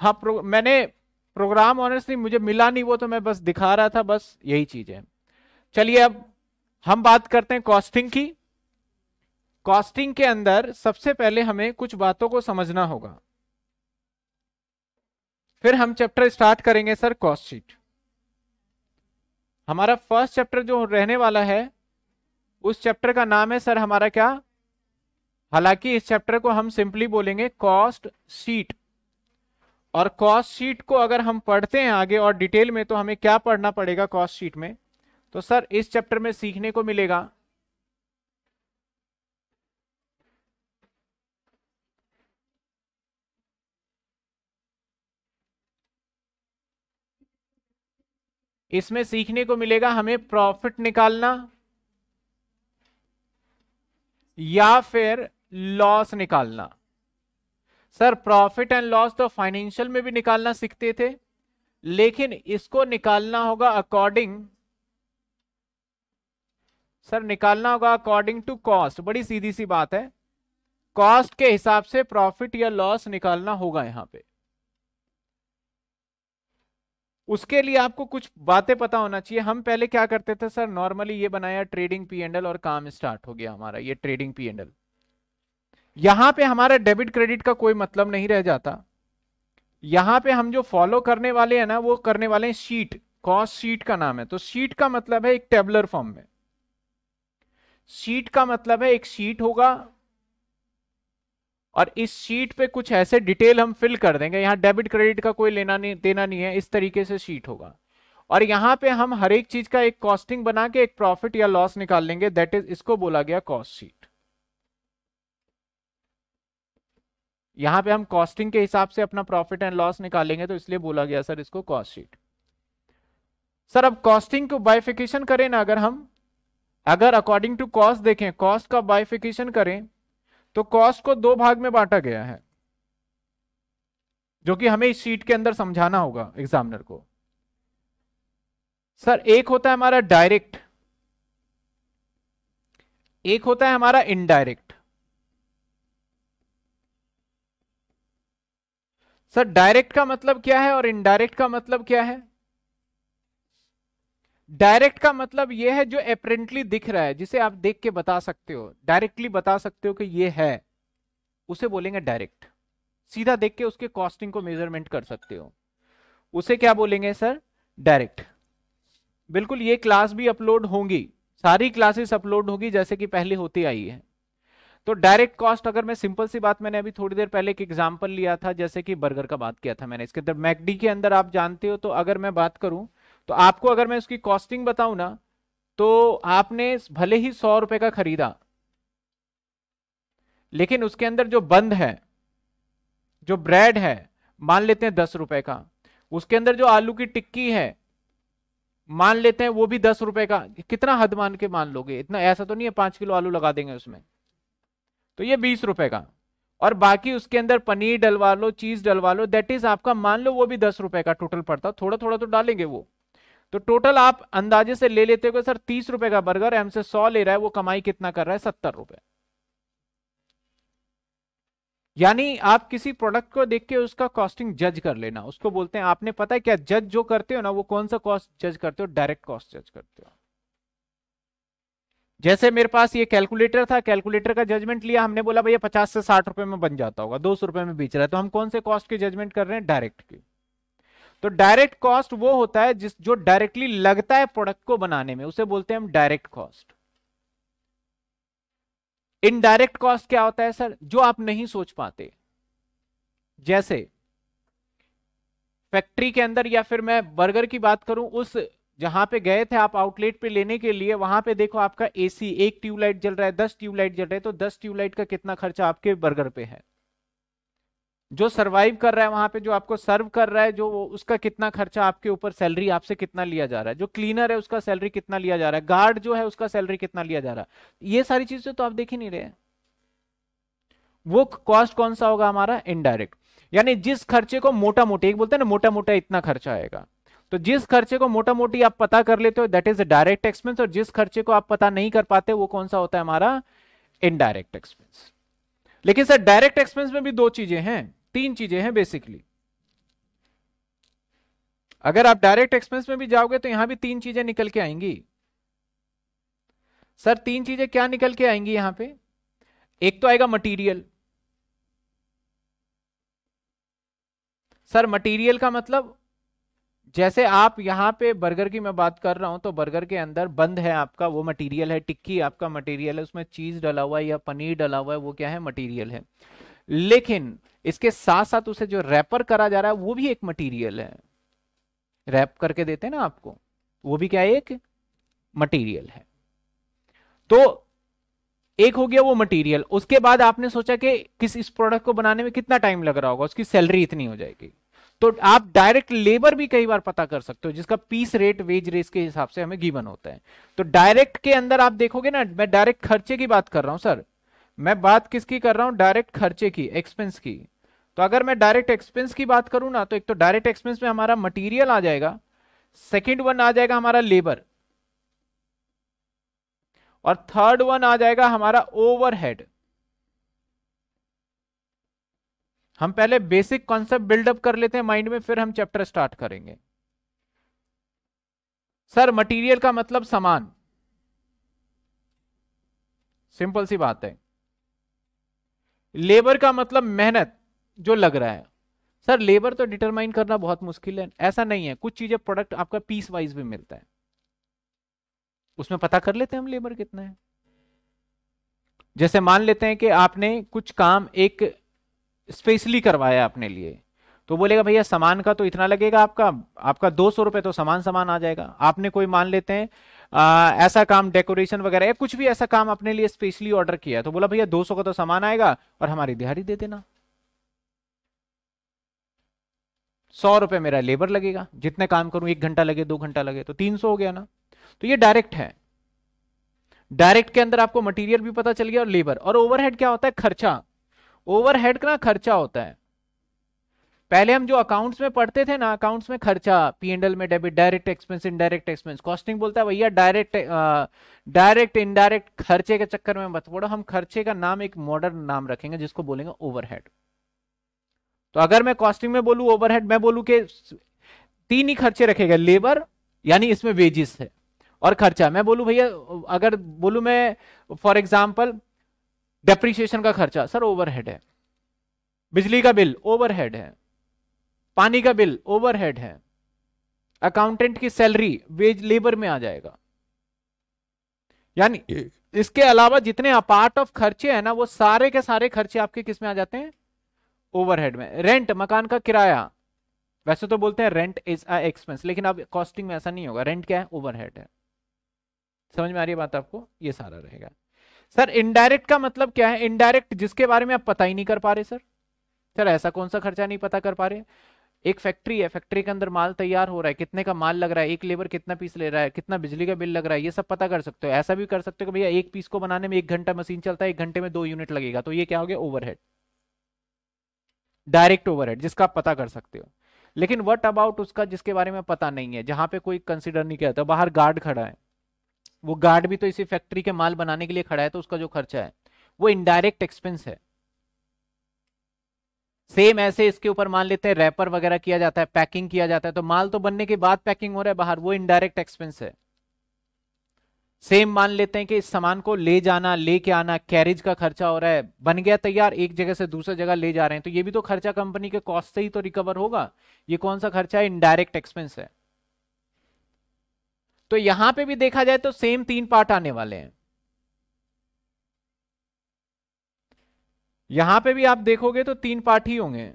हाँ प्रो, मैंने programme honestly मुझे मिला नहीं वो तो मैं बस दिखा रहा था बस यही चीज है चलिए अब हम बात करते हैं कॉस्टिंग की कॉस्टिंग के अंदर सबसे पहले हमें कुछ बातों को समझना होगा फिर हम चैप्टर स्टार्ट करेंगे सर कॉस्ट शीट हमारा फर्स्ट चैप्टर जो रहने वाला है उस चैप्टर का नाम है सर हमारा क्या हालांकि इस चैप्टर को हम सिंपली बोलेंगे कॉस्ट शीट और कॉस्ट शीट को अगर हम पढ़ते हैं आगे और डिटेल में तो हमें क्या पढ़ना पड़ेगा कॉस्ट शीट में तो सर इस चैप्टर में सीखने को मिलेगा इसमें सीखने को मिलेगा हमें प्रॉफिट निकालना या फिर लॉस निकालना सर प्रॉफिट एंड लॉस तो फाइनेंशियल में भी निकालना सीखते थे लेकिन इसको निकालना होगा अकॉर्डिंग सर निकालना होगा अकॉर्डिंग टू कॉस्ट बड़ी सीधी सी बात है कॉस्ट के हिसाब से प्रॉफिट या लॉस निकालना होगा यहां पे उसके लिए आपको कुछ बातें पता होना चाहिए हम पहले क्या करते थे सर नॉर्मली ये बनाया ट्रेडिंग पी एंडल और काम स्टार्ट हो गया हमारा ये ट्रेडिंग पी एंडल यहां पे हमारा डेबिट क्रेडिट का कोई मतलब नहीं रह जाता यहां पे हम जो फॉलो करने वाले हैं ना वो करने वाले हैं शीट कॉस्ट शीट का नाम है तो शीट का मतलब है एक टेबलर फॉर्म में शीट का मतलब है एक शीट होगा और इस शीट पे कुछ ऐसे डिटेल हम फिल कर देंगे यहां डेबिट क्रेडिट का कोई लेना नहीं देना नहीं है इस तरीके से शीट होगा और यहां पे हम हर एक चीज का एक कॉस्टिंग बना के एक प्रॉफिट या लॉस निकाल लेंगे दैट इज इसको बोला गया कॉस्ट शीट यहां पे हम कॉस्टिंग के हिसाब से अपना प्रॉफिट एंड लॉस निकालेंगे तो इसलिए बोला गया सर इसको कॉस्ट शीट सर अब कॉस्टिंग को बाइफिकेशन करें ना अगर हम अगर अकॉर्डिंग टू कॉस्ट देखें कॉस्ट का बाइफिकेशन करें तो कॉस्ट को दो भाग में बांटा गया है जो कि हमें इस शीट के अंदर समझाना होगा एग्जामिनर को सर एक होता है हमारा डायरेक्ट एक होता है हमारा इनडायरेक्ट सर डायरेक्ट का मतलब क्या है और इनडायरेक्ट का मतलब क्या है डायरेक्ट का मतलब यह है जो एपरेंटली दिख रहा है जिसे आप देख के बता सकते हो डायरेक्टली बता सकते हो कि यह है उसे बोलेंगे डायरेक्ट सीधा देख के उसके कॉस्टिंग को मेजरमेंट कर सकते हो उसे क्या बोलेंगे सर डायरेक्ट बिल्कुल ये क्लास भी अपलोड होंगी सारी क्लासेस अपलोड होगी जैसे कि पहले होती आई है तो डायरेक्ट कॉस्ट अगर मैं सिंपल सी बात मैंने अभी थोड़ी देर पहले एक एग्जाम्पल लिया था जैसे कि बर्गर का बात किया था मैंने इसके अंदर मैकडी के अंदर आप जानते हो तो अगर मैं बात करूं तो आपको अगर मैं उसकी कॉस्टिंग बताऊं ना तो आपने भले ही सौ रुपए का खरीदा लेकिन उसके अंदर जो बंद है जो ब्रेड है मान लेते हैं दस रुपए का उसके अंदर जो आलू की टिक्की है मान लेते हैं वो भी दस रुपए का कितना हद मान के मान लोगे इतना ऐसा तो नहीं है पांच किलो आलू लगा देंगे उसमें तो ये बीस रुपए का और बाकी उसके अंदर पनीर डलवा लो चीज डलवा लो दैट इज आपका मान लो वो भी दस रुपए का टोटल पड़ता थोड़ा थोड़ा तो डालेंगे वो तो टोटल आप अंदाजे से ले लेते हो सर तीस रुपए का बर्गर हमसे सौ ले रहा है वो कमाई कितना कर रहा है सत्तर रुपए यानी आप किसी प्रोडक्ट को देख के उसका कॉस्टिंग जज कर लेना उसको बोलते हैं आपने पता है क्या जज जो करते हो ना वो कौन सा कॉस्ट जज करते हो डायरेक्ट कॉस्ट जज करते हो जैसे मेरे पास ये कैलकुलेटर था कैलकुलेटर का जजमेंट लिया हमने बोला भैया पचास से साठ रुपए में बन जाता होगा दो सौ रुपए में बेच रहा है तो हम कौन से कॉस्ट के जजमेंट कर रहे हैं डायरेक्ट की तो डायरेक्ट कॉस्ट वो होता है जिस जो डायरेक्टली लगता है प्रोडक्ट को बनाने में उसे बोलते हैं हम डायरेक्ट कॉस्ट इनडायरेक्ट कॉस्ट क्या होता है सर जो आप नहीं सोच पाते जैसे फैक्ट्री के अंदर या फिर मैं बर्गर की बात करूं उस जहां पे गए थे आप आउटलेट पे लेने के लिए वहां पे देखो आपका एसी एक ट्यूबलाइट जल रहा है दस ट्यूबलाइट जल रहे है तो दस ट्यूबलाइट का कितना खर्चा आपके बर्गर पे है जो सरवाइव कर रहा है वहां पे जो आपको सर्व कर रहा है जो उसका कितना खर्चा आपके ऊपर सैलरी आपसे कितना लिया जा रहा है जो क्लीनर है उसका सैलरी कितना लिया जा रहा है गार्ड जो है उसका सैलरी कितना लिया जा रहा है ये सारी चीजें तो आप देख ही नहीं रहे वो कॉस्ट कौन सा होगा हमारा इनडायरेक्ट यानी जिस खर्चे को मोटा मोटा एक बोलते हैं ना मोटा मोटा इतना खर्चा आएगा तो जिस खर्चे को मोटा मोटी आप पता कर लेते हो दैट इज डायरेक्ट एक्सपेंस और जिस खर्चे को आप पता नहीं कर पाते वो कौन सा होता है हमारा इनडायरेक्ट एक्सपेंस लेकिन सर डायरेक्ट एक्सपेंस में भी दो चीजें हैं तीन चीजें हैं बेसिकली अगर आप डायरेक्ट एक्सपेंस में भी जाओगे तो यहां भी तीन चीजें निकल के आएंगी सर तीन चीजें क्या निकल के आएंगी यहां पे एक तो आएगा मटेरियल सर मटेरियल का मतलब जैसे आप यहाँ पे बर्गर की मैं बात कर रहा हूँ तो बर्गर के अंदर बंद है आपका वो मटेरियल है टिक्की आपका मटेरियल है उसमें चीज डला हुआ है या पनीर डला हुआ है वो क्या है मटेरियल है लेकिन इसके साथ साथ उसे जो रैपर करा जा रहा है वो भी एक मटेरियल है रैप करके देते हैं ना आपको वो भी क्या है एक मटीरियल है तो एक हो गया वो मटीरियल उसके बाद आपने सोचा कि किस इस प्रोडक्ट को बनाने में कितना टाइम लग रहा होगा उसकी सैलरी इतनी हो जाएगी तो आप डायरेक्ट लेबर भी कई बार पता कर सकते हो जिसका पीस रेट वेज रेस के हिसाब से हमें गिवन होता है तो डायरेक्ट के अंदर आप देखोगे ना मैं डायरेक्ट खर्चे की बात कर रहा हूं सर मैं बात किसकी कर रहा हूं डायरेक्ट खर्चे की एक्सपेंस की तो अगर मैं डायरेक्ट एक्सपेंस की बात करूं ना तो एक तो डायरेक्ट एक्सपेंस में हमारा मटीरियल आ जाएगा सेकेंड वन आ जाएगा हमारा लेबर और थर्ड वन आ जाएगा हमारा ओवरहेड हम पहले बेसिक कॉन्सेप्ट बिल्डअप कर लेते हैं माइंड में फिर हम चैप्टर स्टार्ट करेंगे सर मटेरियल का मतलब समान सिंपल सी बात है लेबर का मतलब मेहनत जो लग रहा है सर लेबर तो डिटरमाइन करना बहुत मुश्किल है ऐसा नहीं है कुछ चीजें प्रोडक्ट आपका पीस वाइज भी मिलता है उसमें पता कर लेते हैं हम लेबर कितना है जैसे मान लेते हैं कि आपने कुछ काम एक स्पेशली करवाया अपने लिए तो बोलेगा भैया सामान का तो इतना लगेगा आपका आपका दो सौ रुपये तो सामान सामान आ जाएगा आपने कोई मान लेते हैं आ, ऐसा काम डेकोरेशन वगैरह या कुछ भी ऐसा काम अपने लिए स्पेशली ऑर्डर किया तो बोला भैया दो सौ का तो सामान आएगा और हमारी दिहाड़ी दे देना सौ रुपये मेरा लेबर लगेगा जितने काम करूं एक घंटा लगे दो घंटा लगे तो तीन सौ हो गया ना तो ये डायरेक्ट है डायरेक्ट के अंदर आपको मटेरियल भी पता चल गया और लेबर और ओवरहेड क्या होता है खर्चा ओवरहेड का खर्चा होता है पहले हम जो अकाउंट्स में पढ़ते थे ना अकाउंट्स में खर्चा पी एंडल में debit direct expense indirect expense costing बोलता है भैया डायरेक्ट डायरेक्ट इनडायरेक्ट खर्चे के चक्कर में मत पड़ो हम खर्चे का नाम एक मॉडर्न नाम रखेंगे जिसको बोलेंगे ओवरहेड तो अगर मैं कॉस्टिंग में बोलू ओवरहेड मैं बोलू के तीन ही खर्चे रखेगा लेबर यानी इसमें वेजिस है और खर्चा मैं बोलू भैया अगर बोलू मैं फॉर एग्जाम्पल डेप्रीसिएशन का खर्चा सर ओवरहेड है बिजली का बिल ओवरहेड है पानी का बिल ओवरहेड है अकाउंटेंट की सैलरी वेज लेबर में आ जाएगा यानी इसके अलावा जितने अपार्ट ऑफ खर्चे हैं ना वो सारे के सारे खर्चे आपके किस में आ जाते हैं ओवरहेड में रेंट मकान का किराया वैसे तो बोलते हैं रेंट इज अ एक्सपेंस लेकिन अब कॉस्टिंग में ऐसा नहीं होगा रेंट क्या है ओवरहेड है समझ में आ रही है बात आपको ये सारा रहेगा सर इनडायरेक्ट का मतलब क्या है इनडायरेक्ट जिसके बारे में आप पता ही नहीं कर पा रहे सर सर ऐसा कौन सा खर्चा नहीं पता कर पा रहे एक फैक्ट्री है फैक्ट्री के अंदर माल तैयार हो रहा है कितने का माल लग रहा है एक लेबर कितना पीस ले रहा है कितना बिजली का बिल लग रहा है ये सब पता कर सकते हो ऐसा भी कर सकते हो कि भैया एक पीस को बनाने में एक घंटा मशीन चलता है एक घंटे में दो यूनिट लगेगा तो ये क्या हो गया ओवरहेड डायरेक्ट ओवरहेड जिसका आप पता कर सकते हो लेकिन वट अबाउट उसका जिसके बारे में पता नहीं है जहां पे कोई कंसिडर नहीं किया था बाहर गार्ड खड़ा है वो गार्ड भी तो इसी फैक्ट्री के माल बनाने के लिए खड़ा है तो उसका जो खर्चा है वो इनडायरेक्ट एक्सपेंस है सेम ऐसे इसके ऊपर मान लेते हैं रैपर वगैरह किया जाता है पैकिंग किया जाता है तो माल तो बनने के बाद पैकिंग हो रहा है बाहर वो इनडायरेक्ट एक्सपेंस है सेम मान लेते हैं कि इस सामान को ले जाना लेके आना कैरेज का खर्चा हो रहा है बन गया तैयार एक जगह से दूसरी जगह ले जा रहे हैं तो ये भी तो खर्चा कंपनी के कॉस्ट से ही तो रिकवर होगा ये कौन सा खर्चा है इनडायरेक्ट एक्सपेंस है तो यहां पे भी देखा जाए तो सेम तीन पार्ट आने वाले हैं यहां पे भी आप देखोगे तो तीन पार्ट ही होंगे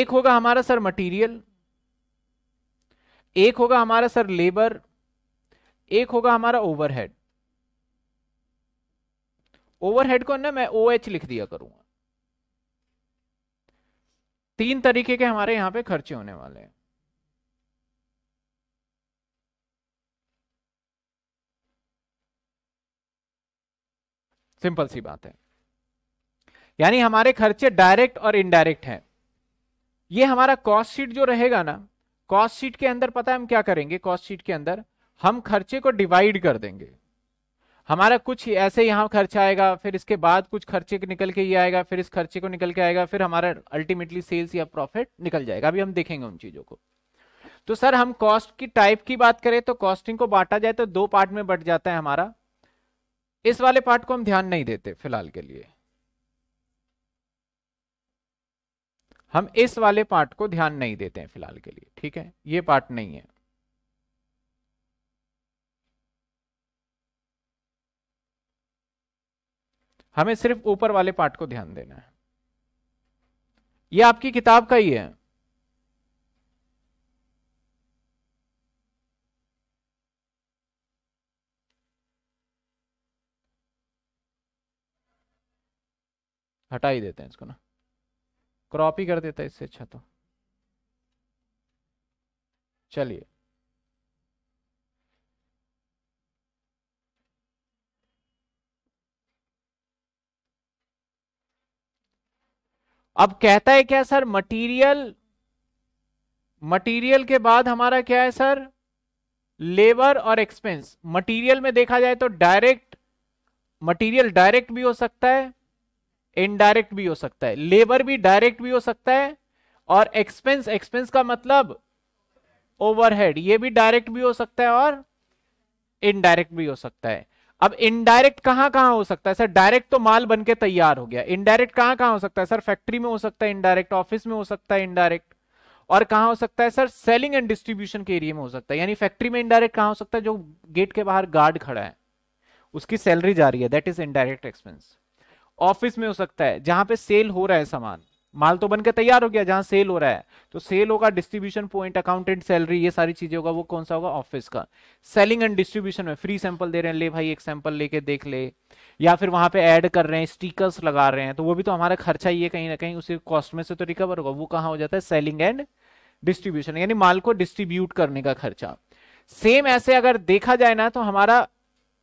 एक होगा हमारा सर मटेरियल एक होगा हमारा सर लेबर एक होगा हमारा ओवरहेड ओवरहेड को ना मैं ओ OH एच लिख दिया करूंगा तीन तरीके के हमारे यहां पे खर्चे होने वाले हैं सिंपल सी बात है यानी हमारे खर्चे डायरेक्ट और इनडायरेक्ट हैं ये हमारा कॉस्ट शीट जो रहेगा ना कॉस्ट शीट के अंदर पता है हम क्या करेंगे कॉस्ट शीट के अंदर हम खर्चे को डिवाइड कर देंगे हमारा कुछ ऐसे यहाँ खर्चा आएगा फिर इसके बाद कुछ खर्चे निकल के ये आएगा फिर इस खर्चे को निकल के आएगा फिर हमारा अल्टीमेटली सेल्स या प्रॉफिट निकल जाएगा अभी हम देखेंगे उन चीजों को तो सर हम कॉस्ट की टाइप की बात करें तो कॉस्टिंग को बांटा जाए तो दो पार्ट में बट जाता है हमारा इस वाले पार्ट को हम ध्यान नहीं देते फिलहाल के लिए हम इस वाले पार्ट को ध्यान नहीं देते हैं फिलहाल के लिए ठीक है ये पार्ट नहीं है हमें सिर्फ ऊपर वाले पार्ट को ध्यान देना है ये आपकी किताब का ही है हटा ही देते हैं इसको ना क्रॉप ही कर देता है इससे अच्छा तो चलिए अब कहता है क्या सर मटेरियल मटेरियल के बाद हमारा क्या है सर लेबर और एक्सपेंस मटेरियल में देखा जाए तो डायरेक्ट मटेरियल डायरेक्ट भी हो सकता है इनडायरेक्ट भी हो सकता है लेबर भी डायरेक्ट भी हो सकता है और एक्सपेंस एक्सपेंस का मतलब ओवरहेड ये भी डायरेक्ट भी हो सकता है और इनडायरेक्ट भी हो सकता है अब इनडायरेक्ट कहां कहां हो सकता है सर डायरेक्ट तो माल बनके तैयार हो गया इनडायरेक्ट कहां कहां हो सकता है सर फैक्ट्री में हो सकता है इनडायरेक्ट ऑफिस में हो सकता है इनडायरेक्ट और कहां हो सकता है सर सेलिंग एंड डिस्ट्रीब्यूशन के एरिया में हो सकता है यानी फैक्ट्री में इनडायरेक्ट कहां हो सकता है जो गेट के बाहर गार्ड खड़ा है उसकी सैलरी जा रही है that is indirect expense office में हो सकता है जहां पे सेल हो रहा है सामान माल तो बनकर तैयार हो गया जहां सेल हो रहा है तो सेल होगा डिस्ट्रीब्यूशन पॉइंट अकाउंटेंट सैलरी ये सारी चीजें होगा वो कौन सा होगा ऑफिस का सेलिंग एंड डिस्ट्रीब्यूशन में फ्री सैंपल दे रहे हैं ले भाई एक सैंपल लेके देख ले या फिर वहां पे ऐड कर रहे हैं स्टिकर्स लगा रहे हैं तो वो भी तो हमारा खर्चा ही है कहीं ना कहीं उसी कॉस्ट में से तो रिकवर होगा वो कहा हो जाता है सेलिंग एंड डिस्ट्रीब्यूशन यानी माल को डिस्ट्रीब्यूट करने का खर्चा सेम ऐसे अगर देखा जाए ना तो हमारा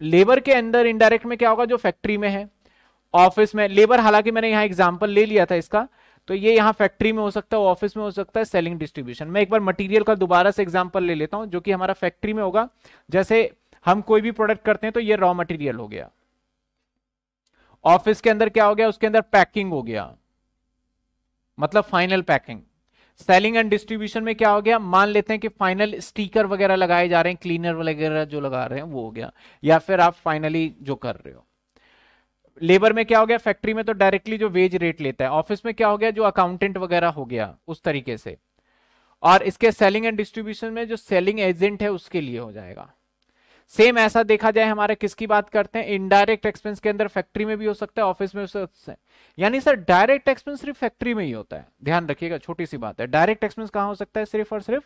लेबर के अंदर इनडायरेक्ट में क्या होगा जो फैक्ट्री में है ऑफिस में लेबर हालांकि मैंने यहां एग्जाम्पल ले लिया था इसका तो ये यहाँ फैक्ट्री में हो सकता है ऑफिस में हो सकता है सेलिंग डिस्ट्रीब्यूशन मैं एक बार मटेरियल का दोबारा से एग्जांपल ले लेता हूँ जो कि हमारा फैक्ट्री में होगा जैसे हम कोई भी प्रोडक्ट करते हैं तो ये रॉ मटेरियल हो गया ऑफिस के अंदर क्या हो गया उसके अंदर पैकिंग हो गया मतलब final packing selling and distribution में क्या हो गया मान लेते हैं कि फाइनल स्टीकर वगैरह लगाए जा रहे हैं क्लीनर वगैरह जो लगा रहे हैं वो हो गया या फिर आप फाइनली जो कर रहे हो लेबर में क्या हो गया फैक्ट्री में तो डायरेक्टली जो वेज रेट लेता है ऑफिस में क्या हो गया जो अकाउंटेंट वगैरह हो गया उस तरीके से और इसके सेलिंग एंड डिस्ट्रीब्यूशन में जो सेलिंग एजेंट है उसके लिए हो जाएगा सेम ऐसा देखा जाए हमारे किसकी बात करते हैं इनडायरेक्ट एक्सपेंस के अंदर फैक्ट्री में भी हो सकता है ऑफिस में यानी सर डायरेक्ट एक्सपेंस सिर्फ फैक्ट्री में ही होता है ध्यान रखिएगा छोटी सी बात है डायरेक्ट एक्सपेंस कहा हो सकता है सिर्फ और सिर्फ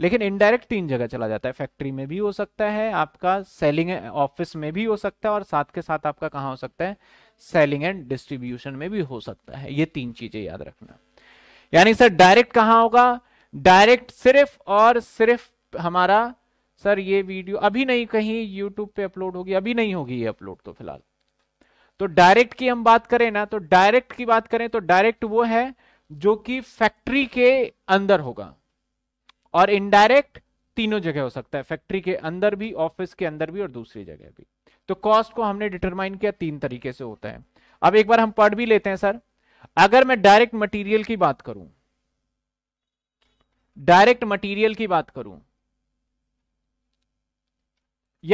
लेकिन इनडायरेक्ट तीन जगह चला जाता है फैक्ट्री में भी हो सकता है आपका सेलिंग ऑफिस में भी हो सकता है और साथ के साथ आपका कहा हो सकता है सेलिंग एंड डिस्ट्रीब्यूशन में भी हो सकता है ये तीन चीजें याद रखना यानी सर डायरेक्ट कहां होगा डायरेक्ट सिर्फ और सिर्फ हमारा सर ये वीडियो अभी नहीं कहीं यूट्यूब पे अपलोड होगी अभी नहीं होगी ये अपलोड तो फिलहाल तो डायरेक्ट की हम बात करें ना तो डायरेक्ट की बात करें तो डायरेक्ट वो है जो कि फैक्ट्री के अंदर होगा और इनडायरेक्ट तीनों जगह हो सकता है फैक्ट्री के अंदर भी ऑफिस के अंदर भी और दूसरी जगह भी तो कॉस्ट को हमने डिटरमाइन किया तीन तरीके से होता है अब एक बार हम पढ़ भी लेते हैं सर अगर मैं डायरेक्ट मटेरियल की बात करूं डायरेक्ट मटेरियल की बात करूं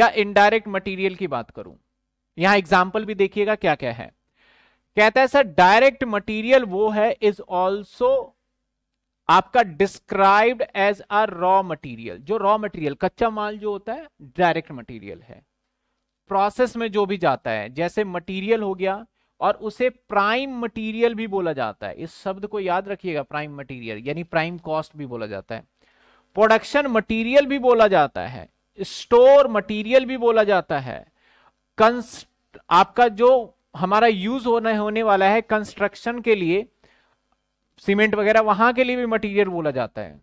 या इनडायरेक्ट मटेरियल की बात करूं यहां एग्जांपल भी देखिएगा क्या क्या है कहता है सर डायरेक्ट मटेरियल वो है इज ऑल्सो आपका described as a raw material जो रॉ मटेरियल कच्चा माल जो होता है डायरेक्ट मटेरियल है प्रोसेस में जो भी जाता है जैसे मटेरियल हो गया और उसे प्राइम मटेरियल भी बोला जाता है इस शब्द को याद रखिएगा प्राइम मटेरियल यानी प्राइम कॉस्ट भी बोला जाता है प्रोडक्शन मटेरियल भी बोला जाता है स्टोर मटेरियल भी बोला जाता है कंस्ट आपका जो हमारा यूज होने होने वाला है कंस्ट्रक्शन के लिए सीमेंट वगैरह वहां के लिए भी मटेरियल बोला जाता है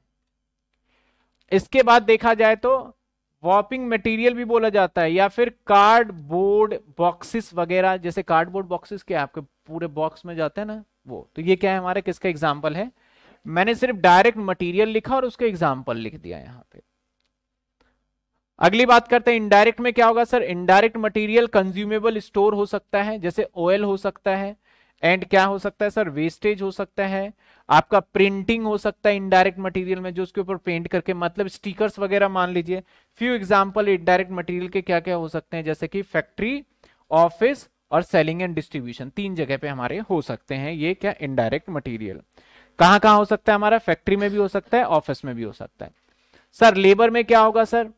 इसके बाद देखा जाए तो वॉपिंग मटेरियल भी बोला जाता है या फिर कार्डबोर्ड बॉक्सेस वगैरह जैसे कार्डबोर्ड बॉक्सेस के आपके पूरे बॉक्स में जाते हैं ना वो तो ये क्या है हमारे किसका एग्जाम्पल है मैंने सिर्फ डायरेक्ट मटीरियल लिखा और उसका एग्जाम्पल लिख दिया यहाँ पे अगली बात करते हैं इनडायरेक्ट में क्या होगा sir indirect material consumable store हो सकता है जैसे ऑयल हो सकता है एंड क्या हो सकता है सर वेस्टेज हो सकता है आपका प्रिंटिंग हो सकता है इनडायरेक्ट मटेरियल में जो उसके ऊपर पेंट करके मतलब स्टिकर्स वगैरह मान लीजिए फ्यू एग्जांपल इनडायरेक्ट मटेरियल के क्या क्या हो सकते हैं जैसे कि फैक्ट्री ऑफिस और सेलिंग एंड डिस्ट्रीब्यूशन तीन जगह पे हमारे हो सकते हैं ये क्या इनडायरेक्ट मटीरियल कहाँ कहाँ हो सकता है हमारा फैक्ट्री में भी हो सकता है ऑफिस में भी हो सकता है सर लेबर में क्या होगा सर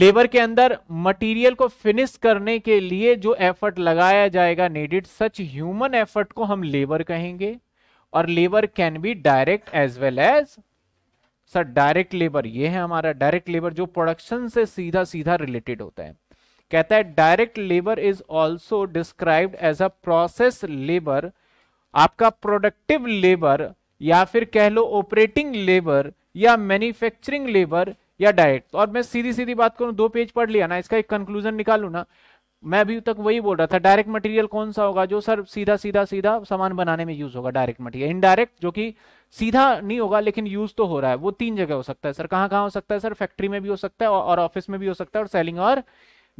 लेबर के अंदर मटेरियल को फिनिश करने के लिए जो एफर्ट लगाया जाएगा नीडेड सच ह्यूमन एफर्ट को हम लेबर कहेंगे और labour can be direct as well as sir direct labour ये है हमारा डायरेक्ट लेबर जो प्रोडक्शन से सीधा सीधा रिलेटेड होता है कहता है direct labour is also described as a process labour आपका प्रोडक्टिव लेबर या फिर कह लो ऑपरेटिंग लेबर या मैन्युफैक्चरिंग लेबर या डायरेक्ट तो और मैं सीधी सीधी बात करूं दो पेज पढ़ लिया ना इसका एक कंक्लूजन निकालू ना मैं अभी तक वही बोल रहा था डायरेक्ट मटेरियल कौन सा होगा जो सर सीधा सीधा सीधा सामान बनाने में यूज होगा डायरेक्ट मटेरियल इनडायरेक्ट जो कि सीधा नहीं होगा लेकिन यूज तो हो रहा है वो तीन जगह हो सकता है सर कहाँ कहाँ हो सकता है सर फैक्ट्री में भी हो सकता है और ऑफिस में भी हो सकता है और सेलिंग और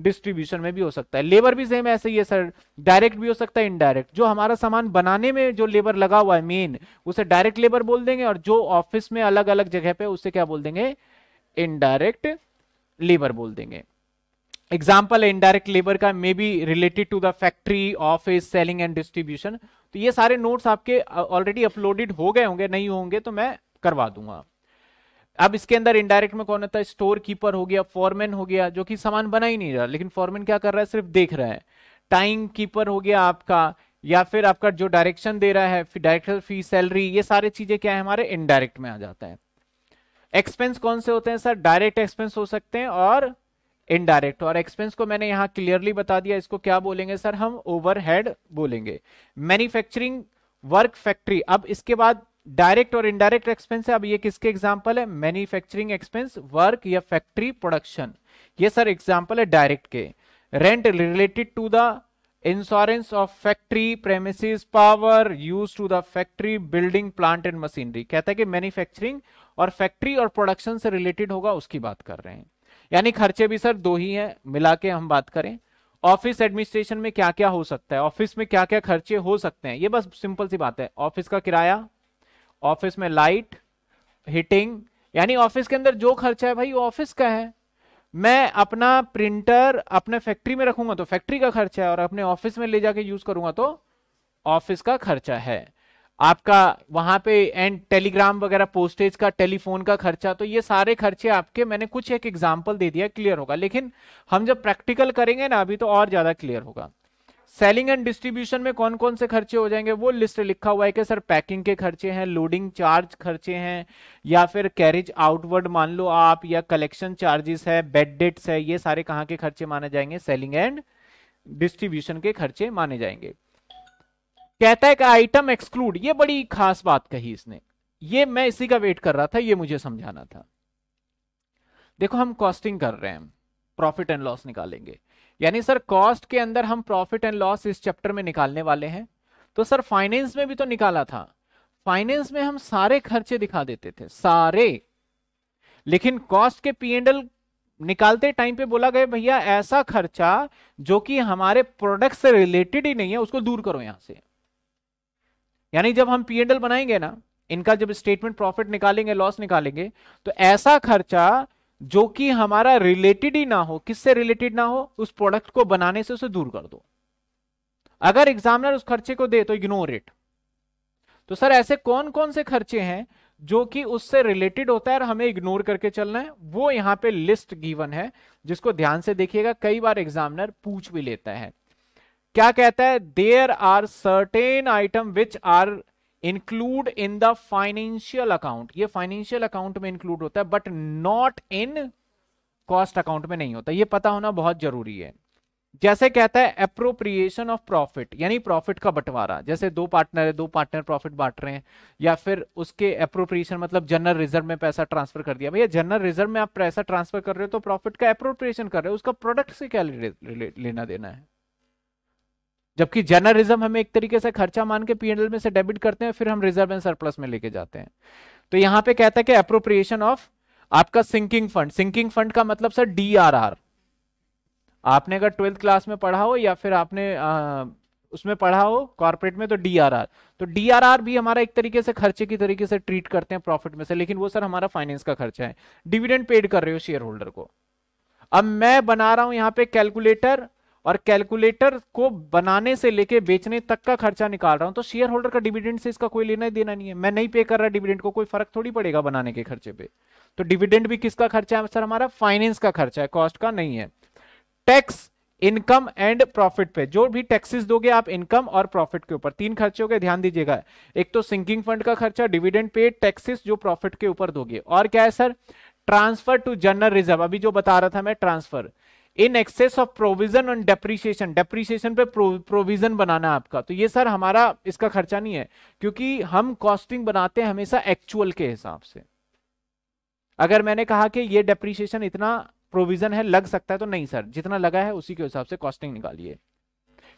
डिस्ट्रीब्यूशन में भी हो सकता है लेबर भी सेम ऐसे ही है सर डायरेक्ट भी हो सकता है इनडायरेक्ट जो हमारा सामान बनाने में जो लेबर लगा हुआ है मेन उसे डायरेक्ट लेबर बोल देंगे और जो ऑफिस में अलग अलग जगह पे उसे क्या बोल देंगे इनडायरेक्ट लेबर बोल देंगे एग्जाम्पल इनडायरेक्ट लेबर का may be related to the factory office selling and distribution तो ये सारे नोट्स आपके ऑलरेडी अपलोडेड हो गए होंगे नहीं होंगे तो मैं करवा दूंगा अब इसके अंदर इनडायरेक्ट में कौन होता है स्टोर कीपर हो गया फॉरमैन हो गया जो कि सामान बना ही नहीं रहा लेकिन फॉरमैन क्या कर रहा है सिर्फ देख रहा है टाइम कीपर हो गया आपका या फिर आपका जो डायरेक्शन दे रहा है डायरेक्टर फी सैलरी ये सारी चीजें क्या है हमारे इनडायरेक्ट में आ जाता है एक्सपेंस कौन से होते हैं सर डायरेक्ट एक्सपेंस हो सकते हैं और इनडायरेक्ट और एक्सपेंस को मैंने यहां क्लियरली बता दिया इसको क्या बोलेंगे सर हम ओवरहेड बोलेंगे मैन्युफैक्चरिंग वर्क फैक्ट्री अब इसके बाद डायरेक्ट और इनडायरेक्ट एक्सपेंस है अब ये किसके एग्जाम्पल है मैन्युफैक्चरिंग एक्सपेंस वर्क या फैक्ट्री प्रोडक्शन ये सर एग्जाम्पल है डायरेक्ट के rent related to the insurance of factory premise power use to the factory building plant and machinery कहता है कि मैन्युफैक्चरिंग और फैक्ट्री और प्रोडक्शन से रिलेटेड होगा उसकी बात कर रहे हैं यानी खर्चे भी सर दो ही हैं मिला के हम बात करें ऑफिस एडमिनिस्ट्रेशन में क्या क्या हो सकता है ऑफिस में क्या क्या खर्चे हो सकते हैं ये बस सिंपल सी बात है ऑफिस का किराया ऑफिस में लाइट हीटिंग यानी ऑफिस के अंदर जो खर्चा है भाई वो ऑफिस का है मैं अपना प्रिंटर अपने फैक्ट्री में रखूंगा तो फैक्ट्री का खर्चा है और अपने ऑफिस में ले जाके यूज करूंगा तो ऑफिस का खर्चा है आपका वहां पे एंड टेलीग्राम वगैरह पोस्टेज का टेलीफोन का खर्चा तो ये सारे खर्चे आपके मैंने कुछ एक एग्जाम्पल दे दिया क्लियर होगा लेकिन हम जब प्रैक्टिकल करेंगे ना अभी तो और ज्यादा क्लियर होगा सेलिंग एंड डिस्ट्रीब्यूशन में कौन कौन से खर्चे हो जाएंगे वो लिस्ट लिखा हुआ है कि सर पैकिंग के खर्चे हैं लोडिंग चार्ज खर्चे हैं या फिर कैरेज आउटवर्ड मान लो आप या कलेक्शन चार्जेस है बेड डेट्स है ये सारे कहाँ के खर्चे माने जाएंगे सेलिंग एंड डिस्ट्रीब्यूशन के खर्चे माने जाएंगे कहता है कि आइटम एक्सक्लूड ये बड़ी खास बात कही इसने ये मैं इसी का वेट कर रहा था ये मुझे समझाना था देखो हम कॉस्टिंग कर रहे हैं प्रॉफिट एंड लॉस निकालेंगे यानी सर कॉस्ट के अंदर हम प्रॉफिट एंड लॉस इस चैप्टर में निकालने वाले हैं तो सर फाइनेंस में भी तो निकाला था फाइनेंस में हम सारे खर्चे दिखा देते थे सारे लेकिन कॉस्ट के पीएनएल निकालते टाइम पे बोला गया भैया ऐसा खर्चा जो कि हमारे प्रोडक्ट से रिलेटेड ही नहीं है उसको दूर करो यहां से यानी जब हम पीएनएल बनाएंगे ना इनका जब स्टेटमेंट प्रॉफिट निकालेंगे लॉस निकालेंगे तो ऐसा खर्चा जो कि हमारा रिलेटेड ही ना हो किससे रिलेटेड ना हो उस प्रोडक्ट को बनाने से उसे दूर कर दो अगर एग्जामिनर उस खर्चे को दे तो इग्नोर इट तो सर ऐसे कौन कौन से खर्चे हैं जो कि उससे रिलेटेड होता है और हमें इग्नोर करके चलना है वो यहां पे लिस्ट गिवन है जिसको ध्यान से देखिएगा कई बार एग्जामिनर पूछ भी लेता है क्या कहता है there are certain item which are include in the financial account ये फाइनेंशियल अकाउंट में इंक्लूड होता है but not in cost account में नहीं होता ये पता होना बहुत जरूरी है जैसे कहता है अप्रोप्रिएशन ऑफ प्रॉफिट यानी प्रॉफिट का बंटवारा जैसे दो पार्टनर है दो पार्टनर प्रॉफिट बांट रहे हैं या फिर उसके अप्रोप्रिएशन मतलब जनरल रिजर्व में पैसा ट्रांसफर कर दिया भैया जनरल रिजर्व में आप पैसा ट्रांसफर कर रहे हो तो प्रॉफिट का अप्रोप्रिएशन कर रहे हो उसका प्रोडक्ट से क्या ले, ले, लेना देना है जबकि जर्नलिज्म हमें एक तरीके से खर्चा मान के पीएनएल में से डेबिट करते हैं फिर हम रिजर्व एंड सरप्लस में लेके जाते हैं तो यहाँ पे कहता है कि अप्रोप्रिएशन ऑफ आपका सिंकिंग फंड सिंकिंग फंड का मतलब सर डी आपने अगर ट्वेल्थ क्लास में पढ़ा हो या फिर आपने आ, उसमें पढ़ा हो कॉर्पोरेट में तो डीआरआर तो डीआरआर भी हमारा एक तरीके से खर्चे की तरीके से ट्रीट करते हैं प्रॉफिट में से लेकिन वो सर हमारा फाइनेंस का खर्चा है डिविडेंड पेड कर रहे हो शेयर होल्डर को अब मैं बना रहा हूं यहां पे कैलकुलेटर और कैलकुलेटर को बनाने से लेके बेचने तक का खर्चा निकाल रहा हूं तो शेयर होल्डर का डिविडेंड से इसका कोई लेना ही देना नहीं है मैं नहीं पे कर रहा डिविडेंड को कोई फर्क थोड़ी पड़ेगा बनाने के खर्चे पे तो डिविडेंड भी किसका खर्चा है सर हमारा फाइनेंस का खर्चा है कॉस्ट का नहीं है टैक्स इनकम एंड प्रॉफिट पे जो भी टैक्सेस दोगे आप इनकम और प्रॉफिट के ऊपर तीन खर्चे हो गए ध्यान दीजिएगा एक तो सिंकिंग फंड का खर्चा डिविडेंड पे टैक्सेस जो प्रॉफिट के ऊपर दोगे और क्या है sir transfer to general reserve अभी जो बता रहा था मैं transfer in excess of provision on depreciation depreciation पे प्रोविजन बनाना आपका तो ये सर हमारा इसका खर्चा नहीं है क्योंकि हम कॉस्टिंग बनाते हैं हमेशा एक्चुअल के हिसाब से अगर मैंने कहा कि ये डेप्रीशिएशन इतना प्रोविजन है लग सकता है तो नहीं सर जितना लगा है उसी के हिसाब से कॉस्टिंग निकालिए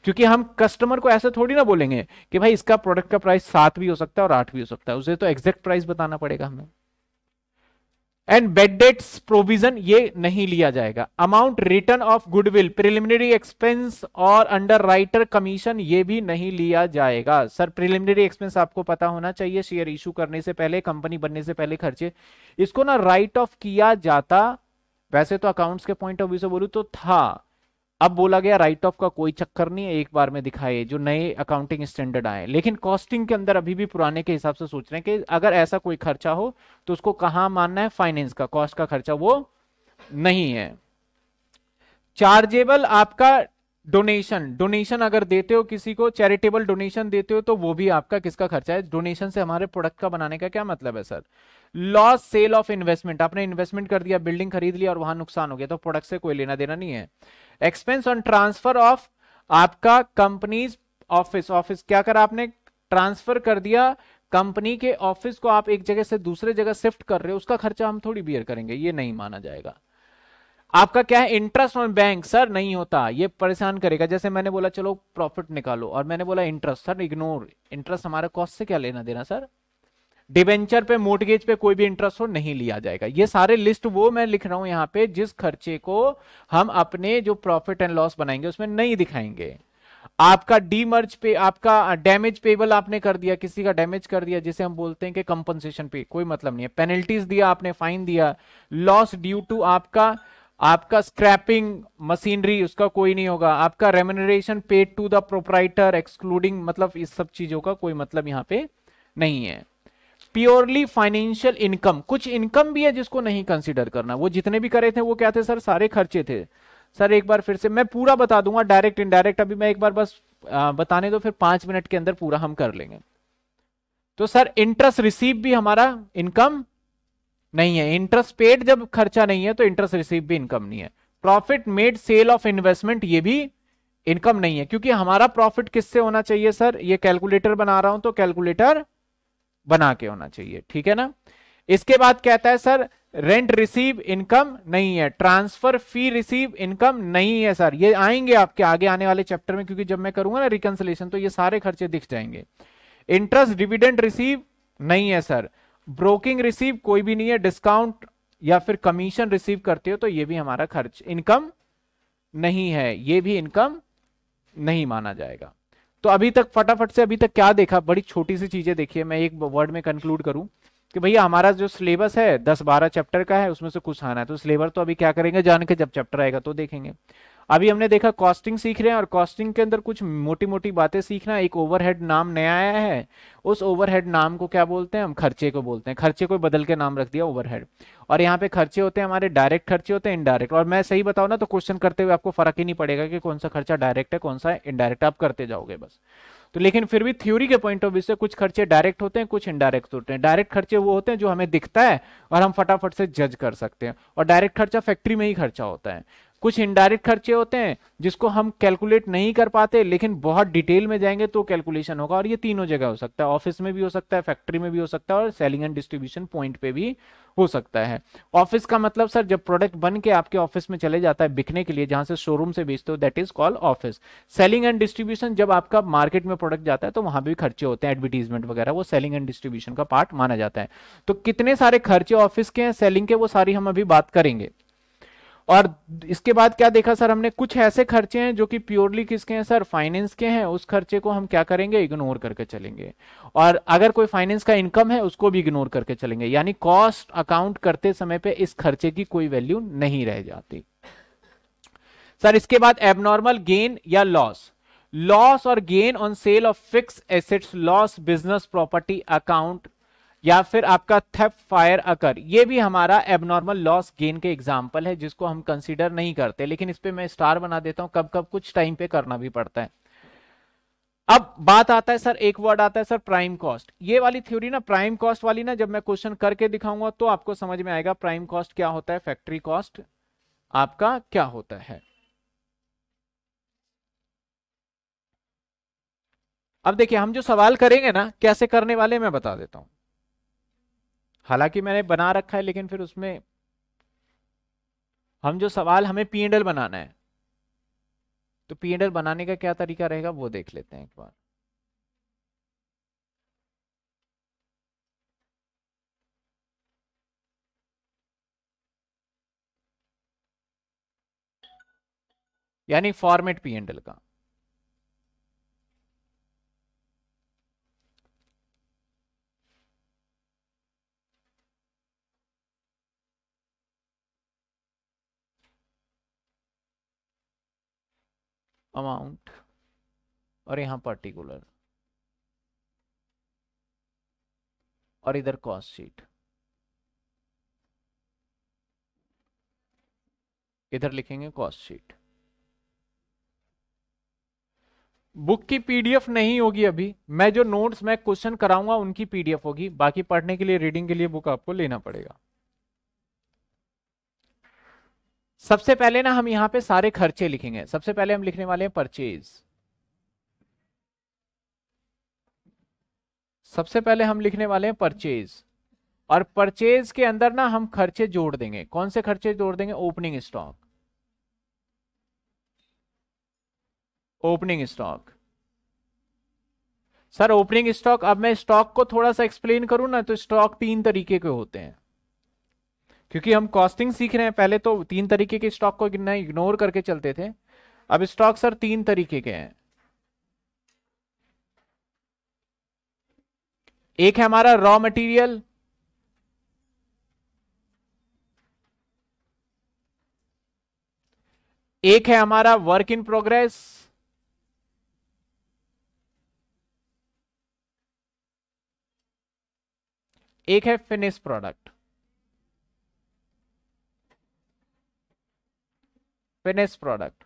क्योंकि हम कस्टमर को ऐसे थोड़ी ना बोलेंगे कि भाई इसका प्रोडक्ट का प्राइस सात भी हो सकता है और आठ भी हो सकता है उसे तो एग्जैक्ट प्राइस बताना पड़ेगा हमें एंड बेड डेट्स प्रोविजन ये नहीं लिया जाएगा amount return of goodwill preliminary expense और अंडर राइटर कमीशन ये भी नहीं लिया जाएगा सर प्रिलिमिनरी एक्सपेंस आपको पता होना चाहिए शेयर इशू करने से पहले कंपनी बनने से पहले खर्चे इसको ना राइट ऑफ किया जाता वैसे तो अकाउंट्स के पॉइंट ऑफ व्यू से बोलू तो था अब बोला गया राइट ऑफ का कोई चक्कर नहीं है एक बार में दिखाए जो नए अकाउंटिंग स्टैंडर्ड आए लेकिन कॉस्टिंग के अंदर अभी भी पुराने के हिसाब से सोच रहे हैं कि अगर ऐसा कोई खर्चा हो तो उसको कहां मानना है फाइनेंस का कॉस्ट का खर्चा वो नहीं है चार्जेबल आपका डोनेशन डोनेशन अगर देते हो किसी को चैरिटेबल डोनेशन देते हो तो वो भी आपका किसका खर्चा है डोनेशन से हमारे प्रोडक्ट का बनाने का क्या मतलब है sir loss sale of investment आपने इन्वेस्टमेंट कर दिया बिल्डिंग खरीद लिया और वहां नुकसान हो गया तो प्रोडक्ट से कोई लेना देना नहीं है एक्सपेंस ऑन ट्रांसफर ऑफ आपका कंपनीज ऑफिस ऑफिस क्या कर आपने ट्रांसफर कर दिया कंपनी के ऑफिस को आप एक जगह से दूसरे जगह शिफ्ट कर रहे हो उसका खर्चा हम थोड़ी बियर करेंगे ये नहीं माना जाएगा आपका क्या है इंटरेस्ट ऑन बैंक सर नहीं होता ये परेशान करेगा जैसे मैंने बोला चलो प्रॉफिट निकालो और मैंने बोला इंटरेस्ट सर इग्नोर इंटरेस्ट हमारे कॉस्ट से क्या लेना देना सर डिवेंचर पे मोटगेज पे कोई भी इंटरेस्ट हो नहीं लिया जाएगा ये सारे लिस्ट वो मैं लिख रहा हूं यहां पे जिस खर्चे को हम अपने जो प्रॉफिट एंड लॉस बनाएंगे उसमें नहीं दिखाएंगे आपका डीमर्ज पे आपका डैमेज पेबल आपने कर दिया किसी का डैमेज कर दिया जिसे हम बोलते हैं कि कंपनसेशन पे कोई मतलब नहीं है पेनल्टीज दिया आपने फाइन दिया लॉस ड्यू टू आपका आपका स्क्रैपिंग मशीनरी उसका कोई नहीं होगा आपका remuneration paid to the proprietor excluding मतलब इस सब चीजों का कोई मतलब यहाँ पे नहीं है प्योरली फाइनेंशियल इनकम कुछ इनकम भी है जिसको नहीं कंसिडर करना वो जितने भी करे थे वो क्या थे सर सारे खर्चे थे सर एक बार फिर से मैं पूरा बता दूंगा डायरेक्ट इनडायरेक्ट अभी मैं एक बार बस बताने दो फिर पांच मिनट के अंदर पूरा हम कर लेंगे तो सर इंटरेस्ट रिसीव भी हमारा इनकम नहीं है इंटरेस्ट पेड जब खर्चा नहीं है तो इंटरेस्ट रिसीव भी इनकम नहीं है profit made sale of investment ये भी इनकम नहीं है क्योंकि हमारा प्रॉफिट किससे होना चाहिए सर ये कैलकुलेटर बना रहा हूं तो कैलकुलेटर बना के होना चाहिए ठीक है ना इसके बाद कहता है सर रेंट रिसीव इनकम नहीं है ट्रांसफर फी रिसीव इनकम नहीं है सर ये आएंगे आपके आगे आने वाले चैप्टर में क्योंकि जब मैं करूंगा ना रिकंसलेशन तो ये सारे खर्चे दिख जाएंगे इंटरेस्ट डिविडेंड रिसीव नहीं है सर ब्रोकिंग रिसीव कोई भी नहीं है डिस्काउंट या फिर कमीशन रिसीव करते हो तो ये भी हमारा खर्च इनकम नहीं है ये भी इनकम नहीं माना जाएगा तो अभी तक फटाफट से अभी तक क्या देखा बड़ी छोटी सी चीजें देखिए मैं एक वर्ड में कंक्लूड करूं कि भैया हमारा जो सिलेबस है दस बारह चैप्टर का है उसमें से कुछ आना है तो सिलेबस तो अभी क्या करेंगे जान के जब चैप्टर आएगा तो देखेंगे अभी हमने देखा कॉस्टिंग सीख रहे हैं और कॉस्टिंग के अंदर कुछ मोटी मोटी बातें सीखना एक ओवरहेड नाम नया आया है उस ओवरहेड नाम को क्या बोलते हैं हम खर्चे को बोलते हैं खर्चे को बदल के नाम रख दिया ओवरहेड और यहाँ पे खर्चे होते हैं हमारे डायरेक्ट खर्चे होते हैं इनडायरेक्ट और मैं सही बताऊ ना तो क्वेश्चन करते हुए आपको फर्क ही नहीं पड़ेगा कि कौन सा खर्चा डायरेक्ट है कौन सा इनडायरेक्ट आप करते जाओगे बस तो लेकिन फिर भी थ्योरी के पॉइंट ऑफ व्यू से कुछ खर्चे डायरेक्ट होते हैं कुछ इनडायरेक्ट होते हैं डायरेक्ट खर्चे वो होते हैं जो हमें दिखता है और हम फटाफट से जज कर सकते हैं और डायरेक्ट खर्चा फैक्ट्री में ही खर्चा होता है कुछ इनडायरेक्ट खर्चे होते हैं जिसको हम कैलकुलेट नहीं कर पाते लेकिन बहुत डिटेल में जाएंगे तो कैलकुलेशन होगा और ये तीनों जगह हो सकता है ऑफिस में भी हो सकता है फैक्ट्री में भी हो सकता है और सेलिंग एंड डिस्ट्रीब्यूशन पॉइंट पे भी हो सकता है ऑफिस का मतलब सर जब प्रोडक्ट बन के आपके ऑफिस में चले जाता है बिकने के लिए जहां से शोरूम से बेचते हो that is call office selling and distribution जब आपका मार्केट में प्रोडक्ट जाता है तो वहां भी खर्चे होते हैं एडवर्टीजमेंट वगैरह वो सेलिंग एंड डिस्ट्रीब्यूशन का पार्ट माना जाता है तो कितने सारे खर्चे ऑफिस के हैं सेलिंग के वो सारी हम अभी बात करेंगे और इसके बाद क्या देखा सर हमने कुछ ऐसे खर्चे हैं जो कि प्योरली किसके हैं सर फाइनेंस के हैं उस खर्चे को हम क्या करेंगे इग्नोर करके चलेंगे और अगर कोई फाइनेंस का इनकम है उसको भी इग्नोर करके चलेंगे यानी कॉस्ट अकाउंट करते समय पे इस खर्चे की कोई वैल्यू नहीं रह जाती सर इसके बाद एबनॉर्मल गेन या लॉस लॉस और gain on sale of fix assets loss business property account या फिर आपका थेफ्ट फायर अकर ये भी हमारा एबनॉर्मल लॉस गेन के एग्जाम्पल है जिसको हम कंसिडर नहीं करते लेकिन इस पर मैं स्टार बना देता हूं कब कब कुछ टाइम पे करना भी पड़ता है अब बात आता है सर एक वर्ड आता है सर प्राइम कॉस्ट ये वाली थ्योरी ना प्राइम कॉस्ट वाली ना जब मैं क्वेश्चन करके दिखाऊंगा तो आपको समझ में आएगा प्राइम कॉस्ट क्या होता है फैक्ट्री कॉस्ट आपका क्या होता है अब देखिए हम जो सवाल करेंगे ना कैसे करने वाले मैं बता देता हूं हालांकि मैंने बना रखा है लेकिन फिर उसमें हम जो सवाल हमें पी बनाना है तो पी बनाने का क्या तरीका रहेगा वो देख लेते हैं एक बार यानी फॉर्मेट पी का अमाउंट और यहां पर्टिकुलर और इधर कॉस्ट शीट इधर लिखेंगे कॉस्ट शीट बुक की पीडीएफ नहीं होगी अभी मैं जो नोट्स मैं क्वेश्चन कराऊंगा उनकी पीडीएफ होगी बाकी पढ़ने के लिए रीडिंग के लिए बुक आपको लेना पड़ेगा सबसे पहले ना हम यहां पे सारे खर्चे लिखेंगे सबसे पहले हम लिखने वाले हैं परचेज सबसे पहले हम लिखने वाले हैं परचेज और परचेज के अंदर ना हम खर्चे जोड़ देंगे कौन से खर्चे जोड़ देंगे opening stock opening stock sir opening stock अब मैं स्टॉक को थोड़ा सा एक्सप्लेन करूं ना तो स्टॉक तीन तरीके के होते हैं क्योंकि हम कॉस्टिंग सीख रहे हैं पहले तो तीन तरीके के स्टॉक को गिनना इग्नोर करके चलते थे अब स्टॉक सर तीन तरीके के हैं एक है हमारा रॉ मटेरियल एक है हमारा वर्क इन प्रोग्रेस एक है फिनिश प्रोडक्ट finished product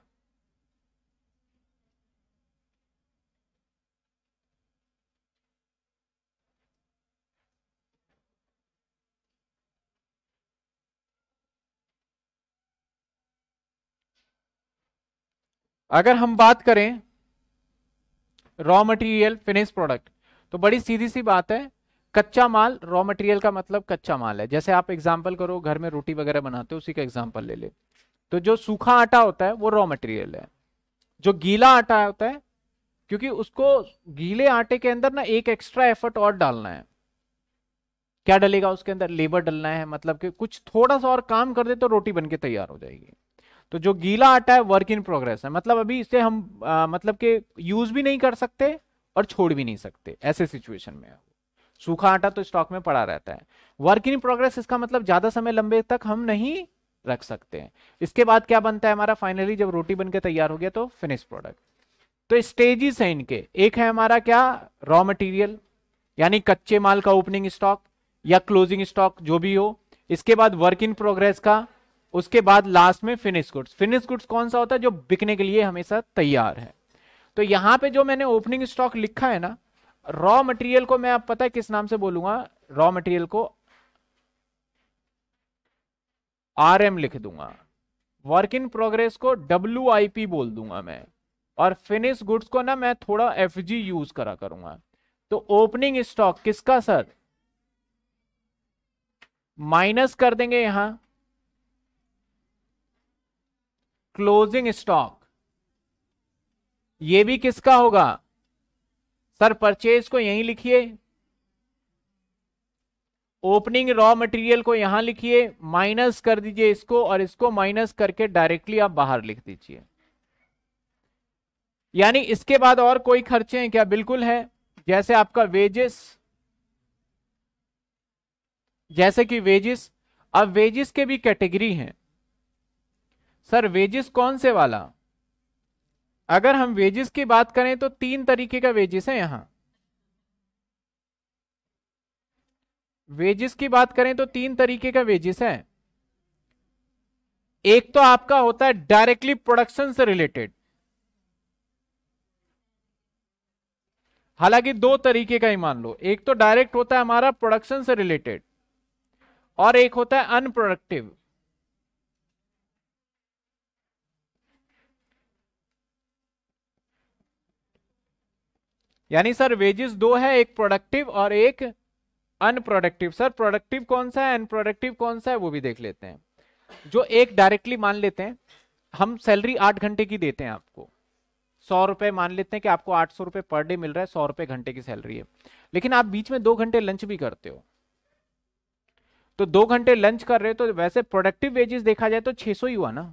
अगर हम बात करें रॉ मटेरियल फिनिश प्रोडक्ट तो बड़ी सीधी सी बात है कच्चा माल रॉ मटेरियल का मतलब कच्चा माल है जैसे आप एग्जांपल करो घर में रोटी वगैरह बनाते हो उसी का एग्जांपल ले ले तो जो सूखा आटा होता है वो रॉ मटेरियल है जो गीला आटा होता है क्योंकि उसको गीले आटे के अंदर ना एक एक्स्ट्रा एफर्ट और डालना है क्या डलेगा उसके अंदर लेबर डलना है मतलब कि कुछ थोड़ा सा और काम कर दे तो रोटी बनके तैयार हो जाएगी तो जो गीला आटा है वर्क इन प्रोग्रेस है मतलब अभी इसे हम आ, मतलब के यूज भी नहीं कर सकते और छोड़ भी नहीं सकते ऐसे सिचुएशन में सूखा आटा तो स्टॉक में पड़ा रहता है वर्क इन प्रोग्रेस इसका मतलब ज्यादा समय लंबे तक हम नहीं रख सकते हैं इसके बाद क्या बनता है हमारा फाइनली जब रोटी बनकर तैयार हो गया तो फिनिश प्रोडक्ट तो स्टेजेस हैं इनके एक है हमारा क्या रॉ मटेरियल यानी कच्चे माल का ओपनिंग स्टॉक या क्लोजिंग स्टॉक जो भी हो इसके बाद वर्क इन प्रोग्रेस का उसके बाद लास्ट में फिनिश गुड्स फिनिश गुड्स कौन सा होता है जो बिकने के लिए हमेशा तैयार है तो यहां पे जो मैंने ओपनिंग स्टॉक लिखा है ना रॉ मटेरियल को मैं आप पता है किस नाम से बोलूंगा रॉ मटेरियल को आर एम लिख दूंगा वर्क इन प्रोग्रेस को डब्ल्यू आई पी बोल दूंगा मैं और फिनिश गुड्स को ना मैं थोड़ा एफ जी यूज करा करूंगा तो ओपनिंग स्टॉक किसका सर माइनस कर देंगे यहां क्लोजिंग स्टॉक ये भी किसका होगा सर परचेज को यहीं लिखिए ओपनिंग रॉ मटेरियल को यहां लिखिए माइनस कर दीजिए इसको और इसको माइनस करके डायरेक्टली आप बाहर लिख दीजिए यानी इसके बाद और कोई खर्चे हैं क्या बिल्कुल है जैसे आपका वेजेस जैसे कि वेजेस अब वेजेस के भी कैटेगरी हैं सर वेजेस कौन से वाला अगर हम वेजेस की बात करें तो तीन तरीके का वेजेस है यहां वेजेस की बात करें तो तीन तरीके का वेजेस है एक तो आपका होता है डायरेक्टली प्रोडक्शन से रिलेटेड हालांकि दो तरीके का ही मान लो एक तो डायरेक्ट होता है हमारा प्रोडक्शन से रिलेटेड और एक होता है अनप्रोडक्टिव यानी सर वेजेस दो है एक प्रोडक्टिव और एक अनप्रोडक्टिव सर प्रोडक्टिव कौन सा है अनप्रोडक्टिव कौन सा है वो भी देख लेते हैं जो एक डायरेक्टली मान लेते हैं हम सैलरी आठ घंटे की देते हैं आपको सौ रुपए मान लेते हैं कि आपको आठ सौ रुपए पर डे मिल रहा है सौ रुपए घंटे की सैलरी है लेकिन आप बीच में दो घंटे लंच भी करते हो तो दो घंटे लंच कर रहे हो तो वैसे प्रोडक्टिव वेजेस देखा जाए तो सौ ही हुआ ना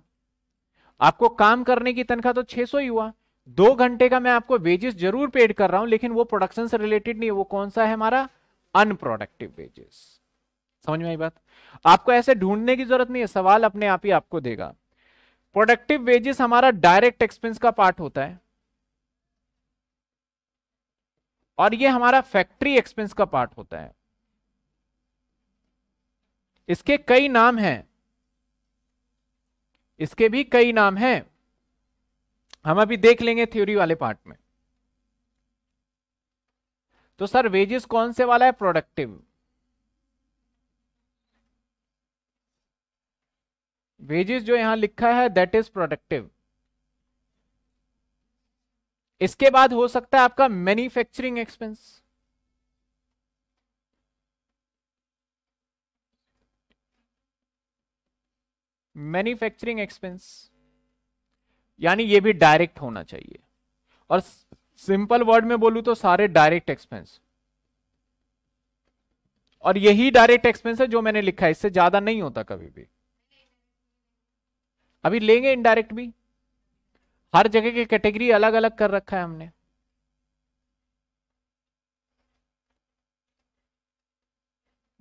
आपको काम करने की तनख्वाह तो सौ ही हुआ दो घंटे का मैं आपको वेजेस जरूर पेड कर रहा हूं लेकिन वो प्रोडक्शन से रिलेटेड नहीं है वो कौन सा है हमारा अनप्रोडक्टिव वेजेस समझ में आई बात आपको ऐसे ढूंढने की जरूरत नहीं है सवाल अपने आप ही आपको देगा प्रोडक्टिव वेजेस हमारा डायरेक्ट एक्सपेंस का पार्ट होता है और ये हमारा फैक्ट्री एक्सपेंस का पार्ट होता है इसके कई नाम हैं इसके भी कई नाम हैं हम अभी देख लेंगे थ्योरी वाले पार्ट में तो सर वेजेस कौन से वाला है प्रोडक्टिव वेजेस जो यहां लिखा है दैट इज प्रोडक्टिव इसके बाद हो सकता है आपका मैन्युफैक्चरिंग एक्सपेंस मैन्युफैक्चरिंग एक्सपेंस यानी ये भी डायरेक्ट होना चाहिए और सिंपल वर्ड में बोलू तो सारे डायरेक्ट एक्सपेंस और यही डायरेक्ट एक्सपेंस है जो मैंने लिखा है इससे ज्यादा नहीं होता कभी भी अभी लेंगे इनडायरेक्ट भी हर जगह की कैटेगरी अलग अलग कर रखा है हमने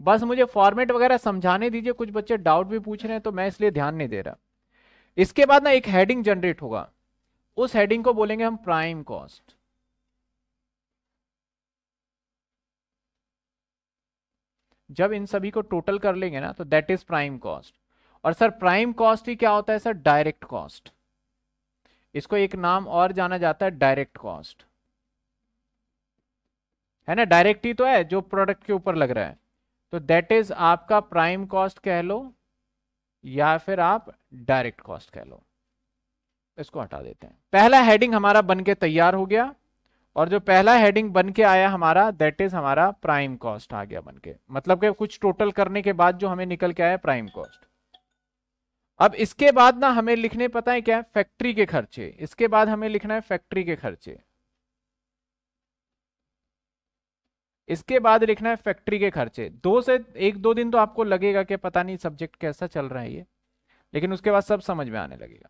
बस मुझे फॉर्मेट वगैरह समझाने दीजिए कुछ बच्चे डाउट भी पूछ रहे हैं तो मैं इसलिए ध्यान नहीं दे रहा इसके बाद ना एक हेडिंग जनरेट होगा उस हेडिंग को बोलेंगे हम प्राइम कॉस्ट जब इन सभी को टोटल कर लेंगे ना तो दैट इज प्राइम कॉस्ट और सर प्राइम कॉस्ट ही क्या होता है सर डायरेक्ट कॉस्ट इसको एक नाम और जाना जाता है डायरेक्ट कॉस्ट है ना डायरेक्ट ही तो है जो प्रोडक्ट के ऊपर लग रहा है तो दैट इज आपका प्राइम कॉस्ट कह लो या फिर आप डायरेक्ट कॉस्ट कह लो इसको हटा देते हैं पहला हेडिंग हमारा बनके तैयार हो गया और जो पहला हेडिंग बन के आया हमारा दैट इज हमारा प्राइम कॉस्ट आ गया बन के मतलब के कुछ टोटल करने के बाद जो हमें निकल के आया प्राइम कॉस्ट अब इसके बाद ना हमें लिखने पता है क्या फैक्ट्री के खर्चे इसके बाद हमें लिखना है फैक्ट्री के खर्चे इसके बाद लिखना है फैक्ट्री के खर्चे दो से एक दो दिन तो आपको लगेगा कि पता नहीं सब्जेक्ट कैसा चल रहा है ये लेकिन उसके बाद सब समझ में आने लगेगा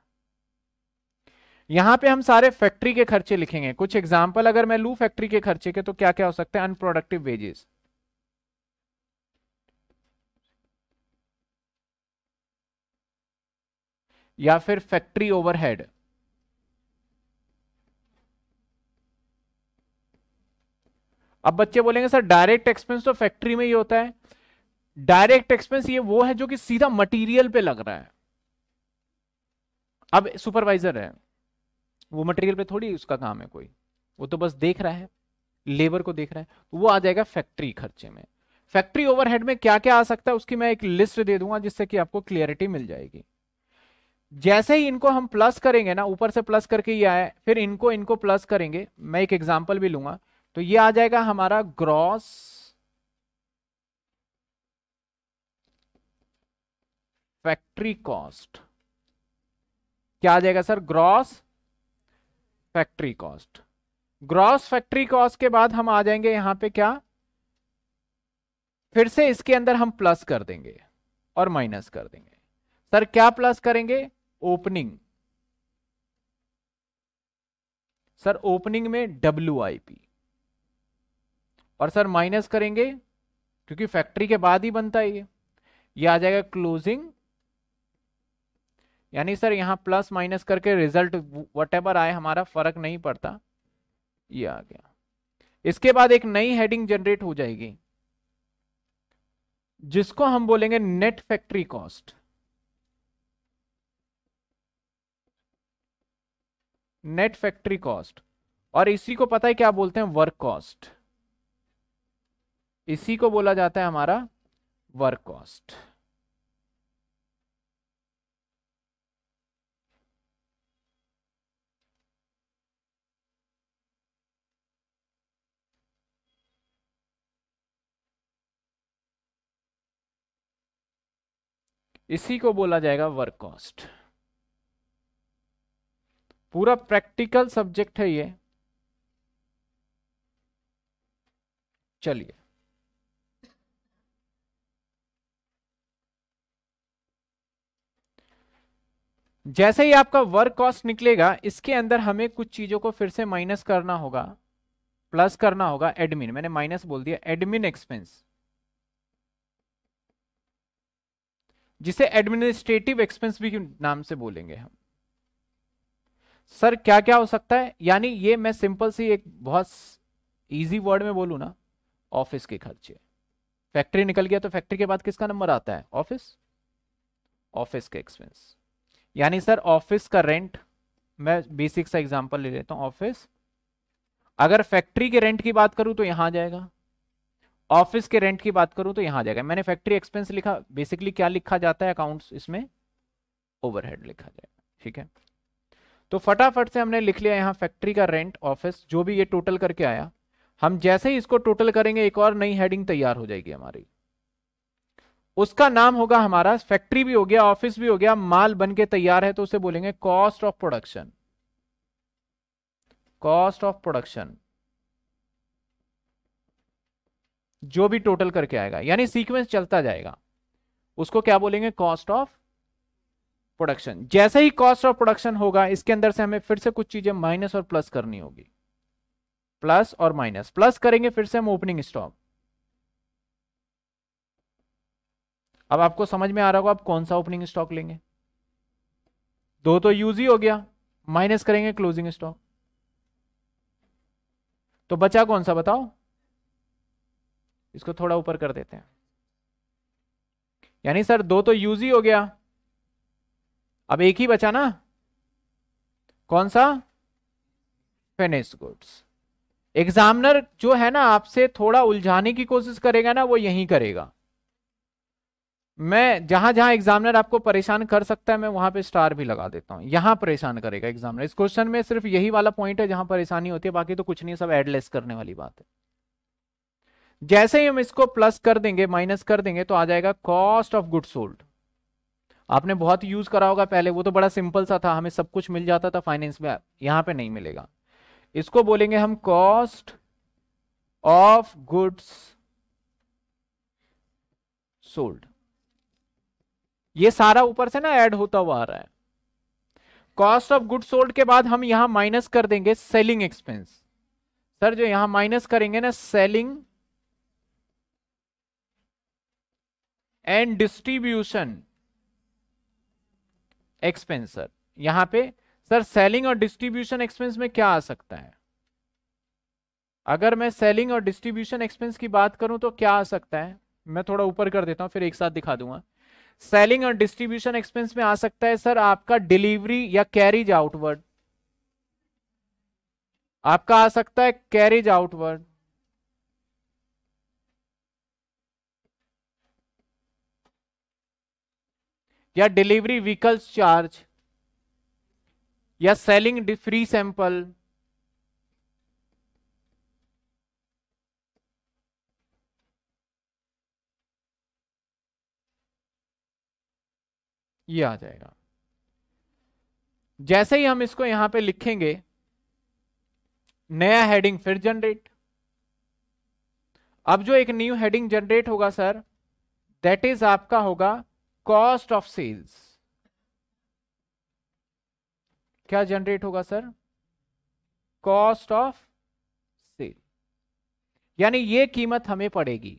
यहां पे हम सारे फैक्ट्री के खर्चे लिखेंगे कुछ एग्जाम्पल अगर मैं लू फैक्ट्री के खर्चे के तो क्या क्या हो सकते हैं अनप्रोडक्टिव वेजेस या फिर फैक्ट्री ओवरहेड अब बच्चे बोलेंगे सर डायरेक्ट एक्सपेंस तो फैक्ट्री में ही होता है डायरेक्ट एक्सपेंस ये वो है जो कि सीधा मटेरियल पे लग रहा है अब सुपरवाइजर है वो मटेरियल पे थोड़ी उसका काम है कोई वो तो बस देख रहा है लेबर को देख रहा है तो वो आ जाएगा फैक्ट्री खर्चे में फैक्ट्री ओवरहेड में क्या क्या आ सकता है उसकी मैं एक लिस्ट दे दूंगा जिससे कि आपको क्लियरिटी मिल जाएगी जैसे ही इनको हम प्लस करेंगे ना ऊपर से प्लस करके ये आया फिर इनको इनको प्लस करेंगे मैं एक एग्जाम्पल भी लूंगा तो ये आ जाएगा हमारा ग्रॉस फैक्ट्री कॉस्ट क्या आ जाएगा sir gross factory cost gross factory cost के बाद हम आ जाएंगे यहां पे क्या फिर से इसके अंदर हम प्लस कर देंगे और माइनस कर देंगे सर क्या प्लस करेंगे ओपनिंग सर ओपनिंग में डब्ल्यू और सर माइनस करेंगे क्योंकि फैक्ट्री के बाद ही बनता है ये ये आ जाएगा क्लोजिंग यानी सर यहाँ प्लस माइनस करके रिजल्ट वट आए हमारा फर्क नहीं पड़ता ये आ गया इसके बाद एक नई हेडिंग जनरेट हो जाएगी जिसको हम बोलेंगे net factory cost net factory cost और इसी को पता है क्या बोलते हैं वर्क कॉस्ट इसी को बोला जाता है हमारा वर्क कॉस्ट इसी को बोला जाएगा वर्क कॉस्ट पूरा प्रैक्टिकल सब्जेक्ट है ये चलिए जैसे ही आपका वर्क कॉस्ट निकलेगा इसके अंदर हमें कुछ चीजों को फिर से माइनस करना होगा प्लस करना होगा एडमिन मैंने माइनस बोल दिया एडमिन एक्सपेंस जिसे एडमिनिस्ट्रेटिव एक्सपेंस भी नाम से बोलेंगे हम सर क्या क्या हो सकता है यानी ये मैं सिंपल सी एक बहुत इजी वर्ड में बोलू ना ऑफिस के खर्चे फैक्ट्री निकल गया तो फैक्ट्री के बाद किसका नंबर आता है ऑफिस ऑफिस के एक्सपेंस यानी सर ऑफिस का रेंट मैं बेसिक सा एग्जांपल ले लेता हूँ ऑफिस अगर फैक्ट्री के रेंट की बात करूं तो यहां जाएगा ऑफिस के रेंट की बात करूं तो यहां आ जाएगा मैंने फैक्ट्री एक्सपेंस लिखा बेसिकली क्या लिखा जाता है अकाउंट्स इसमें ओवरहेड लिखा जाएगा ठीक है तो फटाफट से हमने लिख लिया यहां फैक्ट्री का रेंट ऑफिस जो भी ये टोटल करके आया हम जैसे ही इसको टोटल करेंगे एक और नई हेडिंग तैयार हो जाएगी हमारी उसका नाम होगा हमारा फैक्ट्री भी हो गया ऑफिस भी हो गया माल बन के तैयार है तो उसे बोलेंगे cost of production cost of production जो भी टोटल करके आएगा यानी सीक्वेंस चलता जाएगा उसको क्या बोलेंगे कॉस्ट ऑफ प्रोडक्शन जैसे ही कॉस्ट ऑफ प्रोडक्शन होगा इसके अंदर से हमें फिर से कुछ चीजें माइनस और प्लस करनी होगी प्लस और माइनस प्लस करेंगे फिर से हम ओपनिंग स्टॉक अब आपको समझ में आ रहा होगा आप कौन सा ओपनिंग स्टॉक लेंगे दो तो यूज ही हो गया माइनस करेंगे क्लोजिंग स्टॉक तो बचा कौन सा बताओ इसको थोड़ा ऊपर कर देते हैं यानी सर दो तो यूज ही हो गया अब एक ही बचा ना कौन सा फेनेस गुड्स एग्जामिनर जो है ना आपसे थोड़ा उलझाने की कोशिश करेगा ना वो यही करेगा मैं जहां जहां एग्जामिनर आपको परेशान कर सकता है मैं वहां पे स्टार भी लगा देता हूं यहां परेशान करेगा एग्जामिनर इस क्वेश्चन में सिर्फ यही वाला पॉइंट है जहां परेशानी होती है बाकी तो कुछ नहीं सब एडलेस करने वाली बात है जैसे ही हम इसको प्लस कर देंगे माइनस कर देंगे तो आ जाएगा कॉस्ट ऑफ गुड सोल्ड आपने बहुत यूज करा होगा पहले वो तो बड़ा सिंपल सा था हमें सब कुछ मिल जाता था फाइनेंस में यहां पे नहीं मिलेगा इसको बोलेंगे हम कॉस्ट ऑफ गुड्स सोल्ड ये सारा ऊपर से ना ऐड होता हुआ आ रहा है कॉस्ट ऑफ गुड सोल्ड के बाद हम यहां माइनस कर देंगे सेलिंग एक्सपेंस सर जो यहां माइनस करेंगे ना selling and distribution expense sir यहां पे सर सेलिंग और डिस्ट्रीब्यूशन एक्सपेंस में क्या आ सकता है अगर मैं सेलिंग और डिस्ट्रीब्यूशन एक्सपेंस की बात करूं तो क्या आ सकता है मैं थोड़ा ऊपर कर देता हूं फिर एक साथ दिखा दूंगा सेलिंग और डिस्ट्रीब्यूशन एक्सपेंस में आ सकता है सर आपका डिलीवरी या कैरिज आउटवर्ड आपका आ सकता है कैरिज आउटवर्ड या डिलीवरी व्हीकल्स चार्ज या सेलिंग फ्री सैंपल ये आ जाएगा जैसे ही हम इसको यहां पे लिखेंगे नया हेडिंग फिर जनरेट अब जो एक न्यू हेडिंग जनरेट होगा सर दैट इज आपका होगा कॉस्ट ऑफ सेल्स क्या जनरेट होगा सर कॉस्ट ऑफ सेल यानी ये कीमत हमें पड़ेगी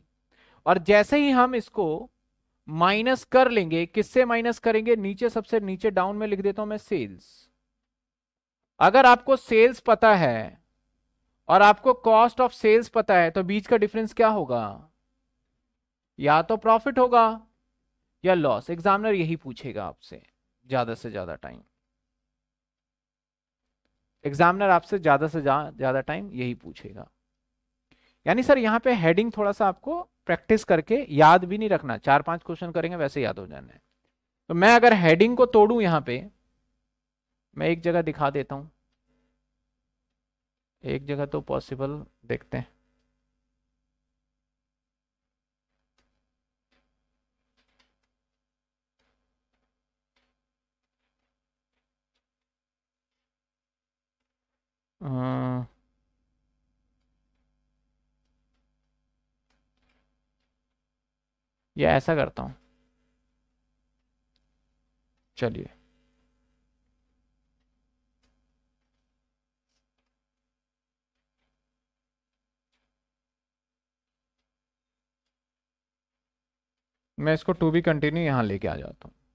और जैसे ही हम इसको माइनस कर लेंगे किससे माइनस करेंगे नीचे सबसे नीचे डाउन में लिख देता हूं मैं सेल्स अगर आपको सेल्स पता है और आपको कॉस्ट ऑफ सेल्स पता है तो बीच का डिफरेंस क्या होगा या तो प्रॉफिट होगा या लॉस एग्जामिनर यही पूछेगा आपसे ज़्यादा से ज़्यादा टाइम एग्जामिनर आपसे ज़्यादा से ज़्यादा टाइम यही पूछेगा यानी सर यहाँ पे हेडिंग थोड़ा सा आपको प्रैक्टिस करके याद भी नहीं रखना चार पांच क्वेश्चन करेंगे वैसे याद हो जाना है तो मैं अगर हेडिंग को तोड़ू यहाँ पे मैं एक जगह दिखा देता हूं एक जगह तो पॉसिबल देखते हैं या ऐसा करता हूँ चलिए मैं इसको टू बी कंटिन्यू यहाँ लेके आ जाता हूँ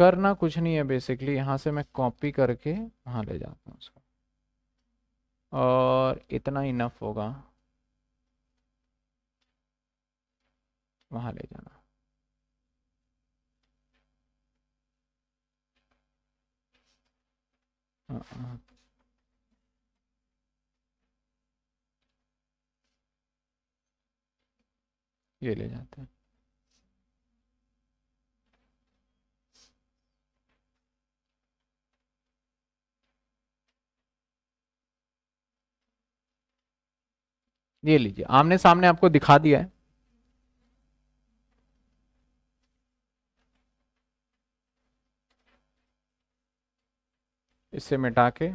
करना कुछ नहीं है बेसिकली यहाँ से मैं कॉपी करके वहाँ ले जाता हूँ उसको और इतना इनफ होगा वहाँ ले जाना हाँ। ये ले जाते हैं ये लीजिए आमने सामने आपको दिखा दिया है इसे मिटा के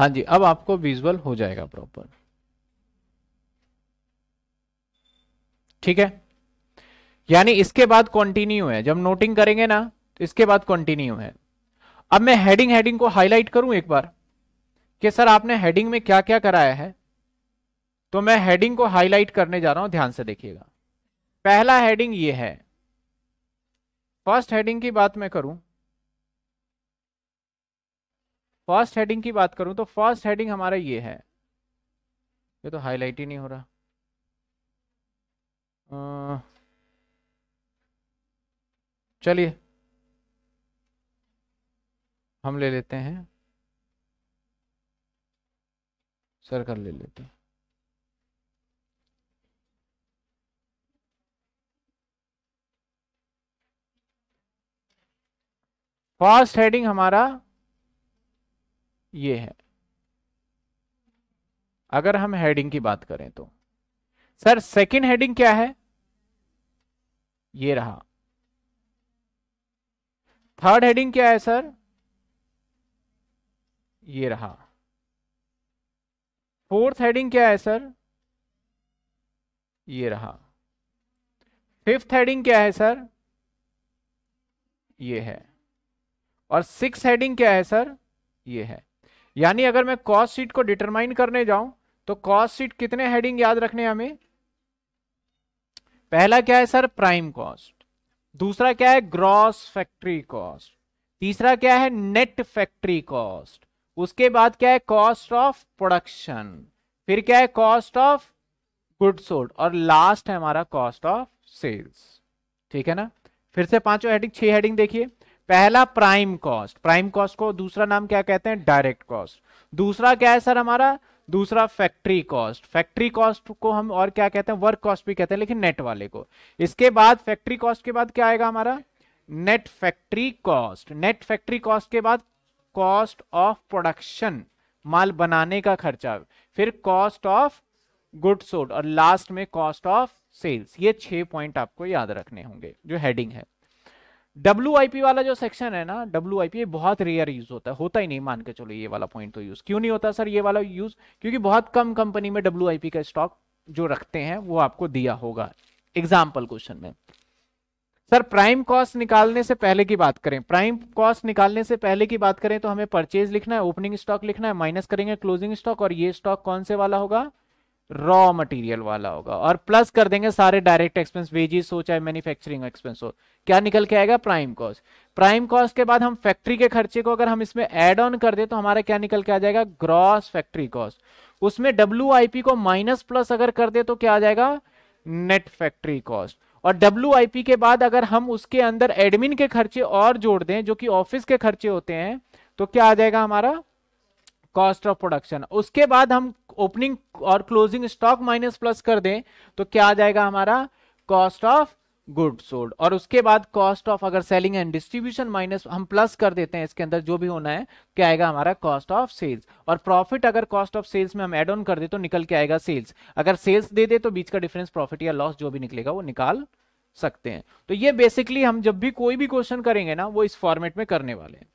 हाँ जी अब आपको विजुअल हो जाएगा प्रॉपर ठीक है यानी इसके बाद कंटिन्यू है जब नोटिंग करेंगे ना तो इसके बाद कंटिन्यू है अब मैं हेडिंग हेडिंग को हाईलाइट करूं एक बार कि सर आपने हेडिंग में क्या क्या कराया है तो मैं हेडिंग को हाईलाइट करने जा रहा हूं ध्यान से देखिएगा पहला हेडिंग ये है फर्स्ट हेडिंग की बात मैं करूं फर्स्ट हेडिंग की बात करूं तो फर्स्ट हेडिंग हमारा ये है ये तो हाईलाइट ही नहीं हो रहा चलिए हम ले लेते हैं सर्कल ले लेते हैं फर्स्ट हेडिंग हमारा ये है अगर हम हेडिंग की बात करें तो सर सेकंड हेडिंग क्या है ये रहा थर्ड हेडिंग क्या है सर ये रहा फोर्थ हेडिंग क्या है सर ये रहा फिफ्थ हेडिंग क्या है सर ये है और सिक्स हेडिंग क्या है सर ये है यानी अगर मैं कॉस्ट सीट को डिटरमाइन करने जाऊं तो कॉस्ट सीट कितने हेडिंग याद रखने हमें पहला क्या है सर प्राइम कॉस्ट दूसरा क्या है ग्रॉस फैक्ट्री कॉस्ट तीसरा क्या है नेट फैक्ट्री कॉस्ट उसके बाद क्या है कॉस्ट ऑफ प्रोडक्शन फिर क्या है कॉस्ट ऑफ गुड सोल्ड और लास्ट है हमारा कॉस्ट ऑफ सेल्स ठीक है ना फिर से पांचों हेडिंग छह हेडिंग देखिए पहला प्राइम कॉस्ट प्राइम कॉस्ट को दूसरा नाम क्या कहते हैं डायरेक्ट कॉस्ट दूसरा क्या है सर हमारा दूसरा फैक्ट्री कॉस्ट फैक्ट्री कॉस्ट को हम और क्या कहते हैं वर्क कॉस्ट भी कहते हैं लेकिन नेट वाले को इसके बाद फैक्ट्री कॉस्ट के बाद क्या आएगा हमारा net factory cost net factory cost के बाद कॉस्ट ऑफ प्रोडक्शन माल बनाने का खर्चा फिर कॉस्ट ऑफ गुड सोल्ड और लास्ट में कॉस्ट ऑफ सेल्स ये छह पॉइंट आपको याद रखने होंगे जो हेडिंग है डब्ल्यू वाला जो सेक्शन है ना डब्ल्यू बहुत रेयर यूज होता है होता ही नहीं मान के चलो ये वाला पॉइंट तो यूज क्यों नहीं होता सर ये वाला यूज क्योंकि बहुत कम कंपनी में डब्ल्यू का स्टॉक जो रखते हैं वो आपको दिया होगा एग्जाम्पल क्वेश्चन में सर प्राइम कॉस्ट निकालने से पहले की बात करें प्राइम कॉस्ट निकालने से पहले की बात करें तो हमें परचेज लिखना है ओपनिंग स्टॉक लिखना है माइनस करेंगे क्लोजिंग स्टॉक और ये स्टॉक कौन से वाला होगा रॉ मटेरियल वाला होगा और प्लस कर देंगे सारे डायरेक्ट एक्सपेंस वेजिस हो चाहे मैन्युफैक्चरिंग एक्सपेंस हो क्या निकल के आएगा प्राइम कॉस्ट प्राइम कॉस्ट के बाद हम फैक्ट्री के खर्चे को अगर हम इसमें एड ऑन कर दे तो हमारा क्या निकल के आ जाएगा ग्रॉस फैक्ट्री कॉस्ट उसमें डब्ल्यू को माइनस प्लस अगर कर दे तो क्या आ जाएगा नेट फैक्ट्री कॉस्ट और डब्ल्यू के बाद अगर हम उसके अंदर एडमिन के खर्चे और जोड़ दें जो कि ऑफिस के खर्चे होते हैं तो क्या आ जाएगा हमारा कॉस्ट ऑफ प्रोडक्शन उसके बाद हम ओपनिंग और क्लोजिंग स्टॉक माइनस प्लस कर दें तो क्या आ जाएगा हमारा कॉस्ट ऑफ गुड सोल्ड और उसके बाद कॉस्ट ऑफ अगर सेलिंग एंड डिस्ट्रीब्यूशन माइनस हम प्लस कर देते हैं इसके अंदर जो भी होना है क्या आएगा हमारा कॉस्ट ऑफ सेल्स और प्रॉफिट अगर कॉस्ट ऑफ सेल्स में हम एड ऑन कर दे तो निकल के आएगा सेल्स अगर सेल्स दे दे तो बीच का डिफरेंस प्रॉफिट या लॉस जो भी निकलेगा वो निकाल सकते हैं तो ये बेसिकली हम जब भी कोई भी क्वेश्चन करेंगे ना वो इस फॉर्मेट में करने वाले हैं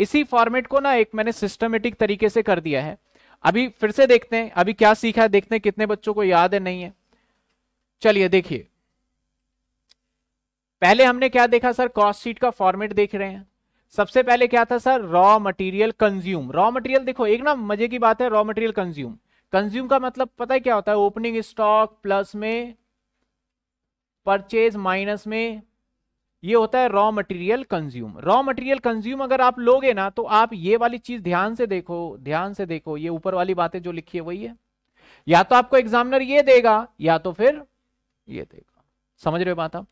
इसी फॉर्मेट को ना एक मैंने सिस्टमेटिक तरीके से कर दिया है अभी फिर से देखते हैं अभी क्या सीखा है देखते हैं कितने बच्चों को याद है नहीं है चलिए देखिए पहले हमने क्या देखा सर कॉस्ट शीट का फॉर्मेट देख रहे हैं सबसे पहले क्या था sir raw material consume raw material देखो एक ना मजे की बात है रॉ मटेरियल कंज्यूम कंज्यूम का मतलब पता है क्या होता है ओपनिंग स्टॉक प्लस में परचेज माइनस में ये होता है raw material consume raw material consume अगर आप लोगे ना तो आप ये वाली चीज ध्यान से देखो ध्यान से देखो ये ऊपर वाली बातें जो लिखी है वही है या तो आपको एग्जामिनर ये देगा या तो फिर ये देगा समझ रहे हो बात आप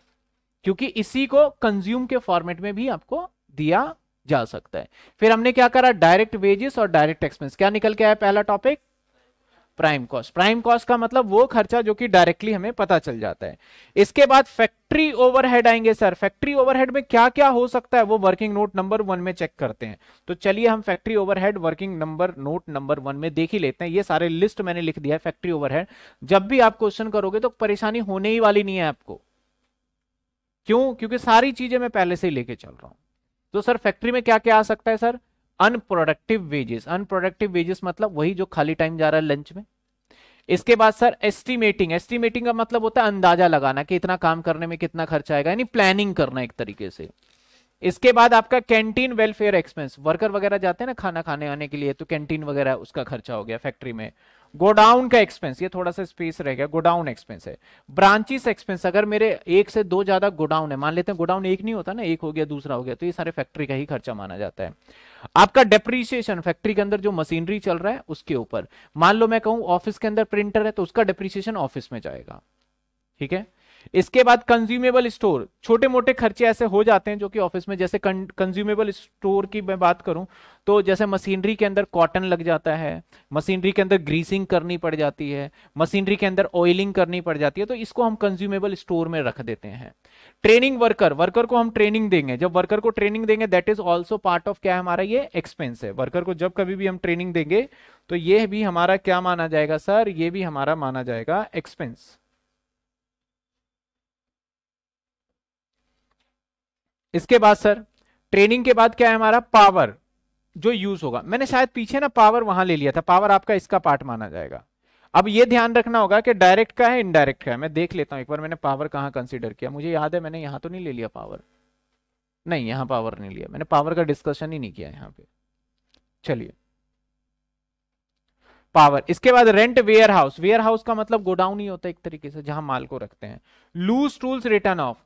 क्योंकि इसी को कंज्यूम के फॉर्मेट में भी आपको दिया जा सकता है फिर हमने क्या करा डायरेक्ट वेजेस और डायरेक्ट एक्सपेंस क्या निकल के आया पहला topic prime cost prime cost का मतलब वो खर्चा जो कि डायरेक्टली हमें पता चल जाता है इसके बाद फैक्ट्री ओवरहेड आएंगे सर फैक्ट्री ओवरहेड में क्या क्या हो सकता है वो वर्किंग नोट नंबर वन में चेक करते हैं तो चलिए हम factory overhead working number note number one में देख ही लेते हैं ये सारे लिस्ट मैंने लिख दिया है फैक्ट्री ओवरहेड जब भी आप क्वेश्चन करोगे तो परेशानी होने ही वाली नहीं है आपको क्यों क्योंकि सारी चीजें मैं पहले से ही लेके चल रहा हूं तो सर फैक्ट्री में क्या क्या आ सकता है sir unproductive wages unproductive wages मतलब वही जो खाली टाइम जा रहा है लंच में इसके बाद सर एस्टिमेटिंग एस्टिमेटिंग का मतलब होता है अंदाजा लगाना कि इतना काम करने में कितना खर्चा आएगा यानी प्लानिंग करना एक तरीके से इसके बाद आपका कैंटीन वेलफेयर एक्सपेंस वर्कर वगैरह जाते हैं ना खाना खाने आने के लिए तो कैंटीन वगैरह उसका खर्चा हो गया फैक्ट्री में गोडाउन का एक्सपेंस ये थोड़ा सा स्पेस रहेगा गोडाउन एक्सपेंस है ब्रांचेस एक्सपेंस अगर मेरे एक से दो ज्यादा गोडाउन है मान लेते हैं गोडाउन एक नहीं होता ना एक हो गया दूसरा हो गया तो ये सारे फैक्ट्री का ही खर्चा माना जाता है आपका डेप्रीसिएशन फैक्ट्री के अंदर जो मशीनरी चल रहा है उसके ऊपर मान लो मैं कहूं ऑफिस के अंदर प्रिंटर है तो उसका डेप्रीसिएशन ऑफिस में जाएगा ठीक है इसके बाद कंज्यूमेबल स्टोर छोटे मोटे खर्चे ऐसे हो जाते हैं जो कि ऑफिस में जैसे कंज्यूमेबल स्टोर की मैं बात करूं तो जैसे मशीनरी के अंदर कॉटन लग जाता है मशीनरी के अंदर ग्रीसिंग करनी पड़ जाती है मशीनरी के अंदर ऑयलिंग करनी पड़ जाती है तो इसको हम कंज्यूमेबल स्टोर में रख देते हैं ट्रेनिंग वर्कर वर्कर को हम ट्रेनिंग देंगे जब वर्कर को ट्रेनिंग देंगे that is also part of क्या हमारा ये एक्सपेंस है वर्कर को जब कभी भी हम ट्रेनिंग देंगे तो ये भी हमारा क्या माना जाएगा सर ये भी हमारा माना जाएगा एक्सपेंस इसके बाद सर ट्रेनिंग के बाद क्या है हमारा पावर जो यूज होगा मैंने शायद पीछे ना पावर वहां ले लिया था पावर आपका इसका पार्ट माना जाएगा अब ये ध्यान रखना होगा कि डायरेक्ट का है इनडायरेक्ट का है मैं देख लेता हूं एक बार मैंने पावर कहां कंसिडर किया मुझे याद है मैंने यहां तो नहीं ले लिया पावर नहीं यहां पावर नहीं लिया मैंने पावर का डिस्कशन ही नहीं किया यहां पे चलिए पावर इसके बाद rent warehouse warehouse का मतलब गोडाउन ही होता है एक तरीके से जहां माल को रखते हैं लूज टूल्स रिटर्न ऑफ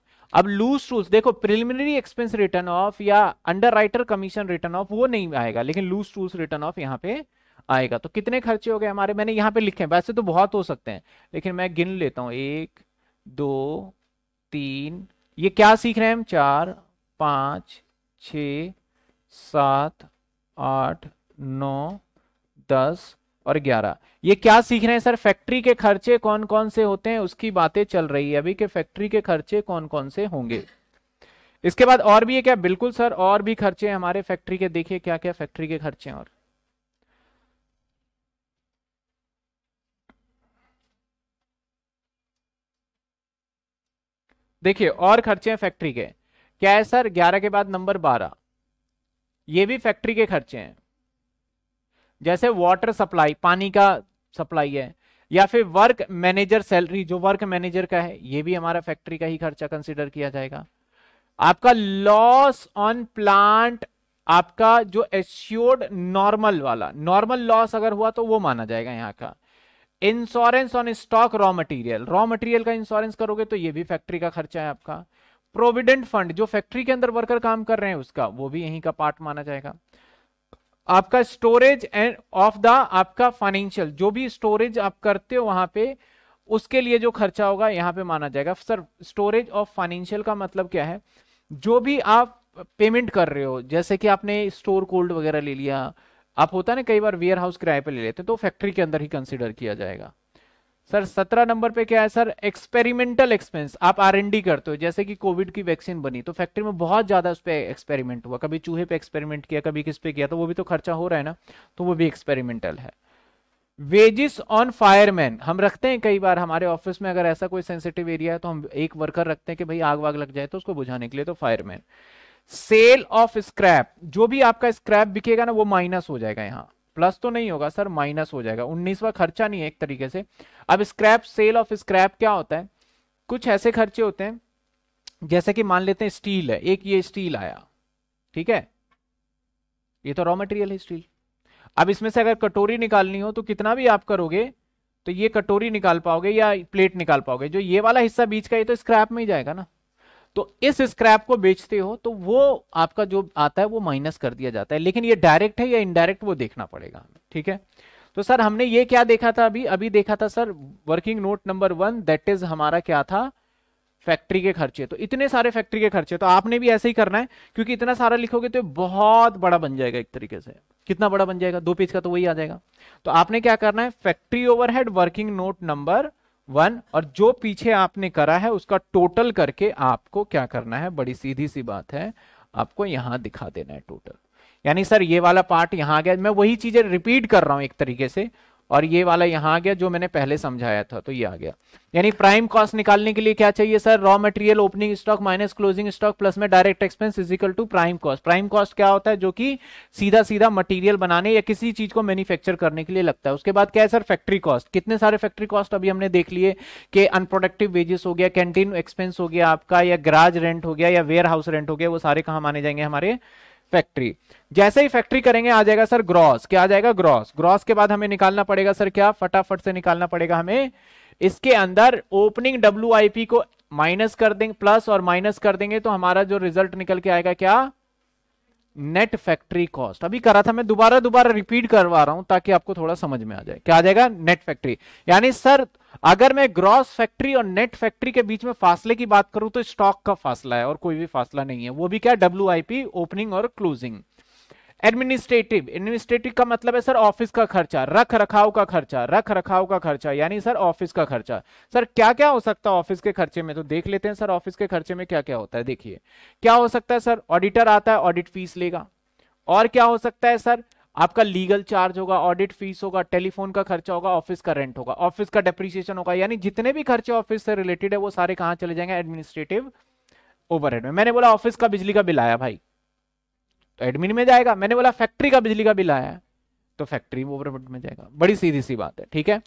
अब लूज रूल्स देखो प्रिलिमिनरी एक्सपेंस रिटर्न ऑफ या underwriter commission return of वो नहीं आएगा लेकिन लूज रूल्स रिटर्न ऑफ यहाँ पे आएगा तो कितने खर्चे हो गए हमारे मैंने यहाँ पे लिखे हैं वैसे तो बहुत हो सकते हैं लेकिन मैं गिन लेता हूँ एक दो तीन ये क्या सीख रहे हैं हम चार पाँच छ सात आठ नौ दस और ग्यारह ये क्या सीख रहे हैं सर फैक्ट्री के खर्चे कौन कौन से होते हैं उसकी बातें चल रही है अभी के फैक्ट्री के खर्चे कौन कौन से होंगे इसके बाद और भी है क्या बिल्कुल सर और भी खर्चे हैं हमारे फैक्ट्री के देखिए क्या क्या फैक्ट्री के खर्चे हैं और देखिए और खर्चे हैं फैक्ट्री के क्या है सर ग्यारह के बाद नंबर बारह ये भी फैक्ट्री के खर्चे हैं जैसे वाटर सप्लाई पानी का सप्लाई है या फिर वर्क मैनेजर सैलरी जो वर्क मैनेजर का है ये भी हमारा फैक्ट्री का ही खर्चा कंसिडर किया जाएगा आपका लॉस ऑन प्लांट आपका जो एश्योर्ड नॉर्मल वाला नॉर्मल लॉस अगर हुआ तो वो माना जाएगा यहाँ का insurance on stock raw material raw material का इंश्योरेंस करोगे तो ये भी फैक्ट्री का खर्चा है आपका प्रोविडेंट फंड जो फैक्ट्री के अंदर वर्कर काम कर रहे हैं उसका वो भी यहीं का पार्ट माना जाएगा आपका स्टोरेज एंड ऑफ द आपका फाइनेंशियल जो भी स्टोरेज आप करते हो वहां पे उसके लिए जो खर्चा होगा यहाँ पे माना जाएगा सर स्टोरेज ऑफ फाइनेंशियल का मतलब क्या है जो भी आप पेमेंट कर रहे हो जैसे कि आपने स्टोर कोल्ड वगैरह ले लिया आप होता है ना कई बार वेयर हाउस किराए पर ले लेते तो फैक्ट्री के अंदर ही कंसिडर किया जाएगा सर सत्रह नंबर पे क्या है सर एक्सपेरिमेंटल एक्सपेंस आप आर करते हो जैसे कि कोविड की वैक्सीन बनी तो फैक्ट्री में बहुत ज्यादा उस पर एक्सपेरिमेंट हुआ कभी चूहे पे एक्सपेरिमेंट किया कभी किस पे किया तो वो भी तो खर्चा हो रहा है ना तो वो भी एक्सपेरिमेंटल है वेजिस ऑन फायरमैन हम रखते हैं कई बार हमारे ऑफिस में अगर ऐसा कोई सेंसिटिव एरिया है तो हम एक वर्कर रखते हैं कि भाई आग वाग लग जाए तो उसको बुझाने के लिए तो फायरमैन सेल ऑफ स्क्रैप जो भी आपका स्क्रैप बिकेगा ना वो माइनस हो जाएगा यहाँ प्लस तो नहीं होगा सर माइनस हो जाएगा उन्नीसवा खर्चा नहीं है एक तरीके से अब स्क्रैप सेल ऑफ स्क्रैप क्या होता है कुछ ऐसे खर्चे होते हैं जैसे कि मान लेते हैं स्टील है एक ये स्टील आया ठीक है ये तो रॉ मटेरियल है स्टील अब इसमें से अगर कटोरी निकालनी हो तो कितना भी आप करोगे तो ये कटोरी निकाल पाओगे या प्लेट निकाल पाओगे जो ये वाला हिस्सा बीच का ये तो स्क्रैप में ही जाएगा ना तो इस स्क्रैप को बेचते हो तो वो आपका जो आता है वो माइनस कर दिया जाता है लेकिन ये डायरेक्ट है या इनडायरेक्ट वो देखना पड़ेगा हमें ठीक है तो सर हमने ये क्या देखा था अभी अभी देखा था sir working note number one that is हमारा क्या था फैक्ट्री के खर्चे तो इतने सारे फैक्ट्री के खर्चे तो आपने भी ऐसे ही करना है क्योंकि इतना सारा लिखोगे तो बहुत बड़ा बन जाएगा एक तरीके से कितना बड़ा बन जाएगा दो पेज का तो वही आ जाएगा तो आपने क्या करना है factory overhead working note number one और जो पीछे आपने करा है उसका टोटल करके आपको क्या करना है बड़ी सीधी सी बात है आपको यहां दिखा देना है टोटल यानी सर ये वाला पार्ट यहां आ गया मैं वही चीजें रिपीट कर रहा हूं एक तरीके से और ये वाला यहाँ आ गया जो मैंने पहले समझाया था तो ये आ गया यानी प्राइम कॉस्ट निकालने के लिए क्या चाहिए sir raw material opening stock minus closing stock plus में direct expense equal to prime cost prime cost क्या होता है जो कि सीधा सीधा मटेरियल बनाने या किसी चीज को मैन्युफैक्चर करने के लिए लगता है उसके बाद क्या है सर फैक्ट्री कॉस्ट कितने सारे फैक्ट्री कॉस्ट अभी हमने देख लिए कि अनप्रोडक्टिव वेजेस हो गया कैंटीन एक्सपेंस हो गया आपका या ग्राज रेंट हो गया या वेयर हाउस रेंट हो गया वो सारे कहा माने जाएंगे हमारे फैक्ट्री जैसे ही फैक्ट्री करेंगे आ जाएगा सर ग्रॉस क्या आ जाएगा ग्रॉस ग्रॉस के बाद हमें निकालना पड़ेगा सर क्या फटाफट से निकालना पड़ेगा हमें इसके अंदर ओपनिंग डब्ल्यू को माइनस कर देंगे प्लस और माइनस कर देंगे तो हमारा जो रिजल्ट निकल के आएगा क्या नेट फैक्ट्री कॉस्ट अभी करा था मैं दोबारा दोबारा रिपीट करवा रहा हूं ताकि आपको थोड़ा समझ में आ जाए क्या आ जाएगा नेट फैक्ट्री यानी सर अगर मैं ग्रॉस फैक्ट्री और नेट फैक्ट्री के बीच में फासले की बात करूं तो स्टॉक का फासला है और कोई भी फासला नहीं है वो भी क्या डब्ल्यू ओपनिंग और क्लोजिंग एडमिनिस्ट्रेटिव एडमिनिस्ट्रेटिव का मतलब है सर ऑफिस का खर्चा रख रखाव का खर्चा रख रखाव का खर्चा यानी सर ऑफिस का खर्चा सर क्या क्या हो सकता है ऑफिस के खर्चे में तो देख लेते हैं सर ऑफिस के खर्चे में क्या क्या होता है देखिए क्या हो सकता है सर ऑडिटर आता है ऑडिट फीस लेगा और क्या हो सकता है सर आपका लीगल चार्ज होगा ऑडिट फीस होगा टेलीफोन का खर्चा होगा ऑफिस का रेंट होगा ऑफिस का डेप्रिसिएशन होगा यानी जितने भी खर्चे ऑफिस से रिलेटेड है वो सारे कहाँ चले जाएंगे एडमिनिस्ट्रेटिव ओवरहेड में मैंने बोला ऑफिस का बिजली का बिल आया भाई तो एडमिन में जाएगा मैंने बोला फैक्ट्री का बिजली का बिल आया तो फैक्ट्री वो पेमेंट में जाएगा बड़ी सीधी सी बात है ठीक है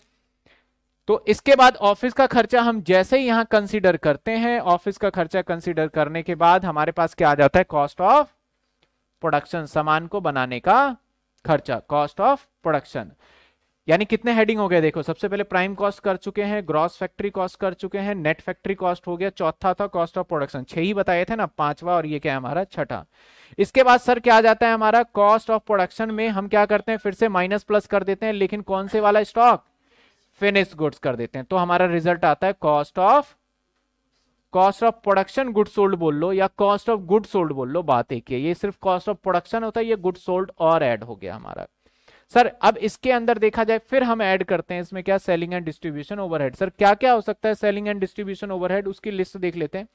तो इसके बाद ऑफिस का खर्चा हम जैसे ही यहां कंसिडर करते हैं ऑफिस का खर्चा कंसिडर करने के बाद हमारे पास क्या आ जाता है कॉस्ट ऑफ प्रोडक्शन सामान को बनाने का खर्चा कॉस्ट ऑफ प्रोडक्शन यानी कितने हेडिंग हो गए देखो सबसे पहले प्राइम कॉस्ट कर चुके हैं ग्रॉस फैक्ट्री कॉस्ट कर चुके हैं नेट फैक्ट्री कॉस्ट हो गया चौथा था कॉस्ट ऑफ प्रोडक्शन छह ही बताए थे ना पांचवा और ये क्या है हमारा छठा इसके बाद सर क्या जाता है हमारा कॉस्ट ऑफ प्रोडक्शन में हम क्या करते हैं फिर से माइनस प्लस कर देते हैं लेकिन कौन से वाला स्टॉक फिनिश गुड्स कर देते हैं तो हमारा रिजल्ट आता है cost of cost of production good sold bowl लो या cost of good sold bowl लो बात एक है ये सिर्फ कॉस्ट ऑफ प्रोडक्शन होता है ये गुड सोल्ड और एड हो गया हमारा सर अब इसके अंदर देखा जाए फिर हम ऐड करते हैं इसमें क्या selling and distribution overhead sir क्या क्या हो सकता है सेलिंग एंड डिस्ट्रीब्यूशन ओवरहेड उसकी लिस्ट देख लेते हैं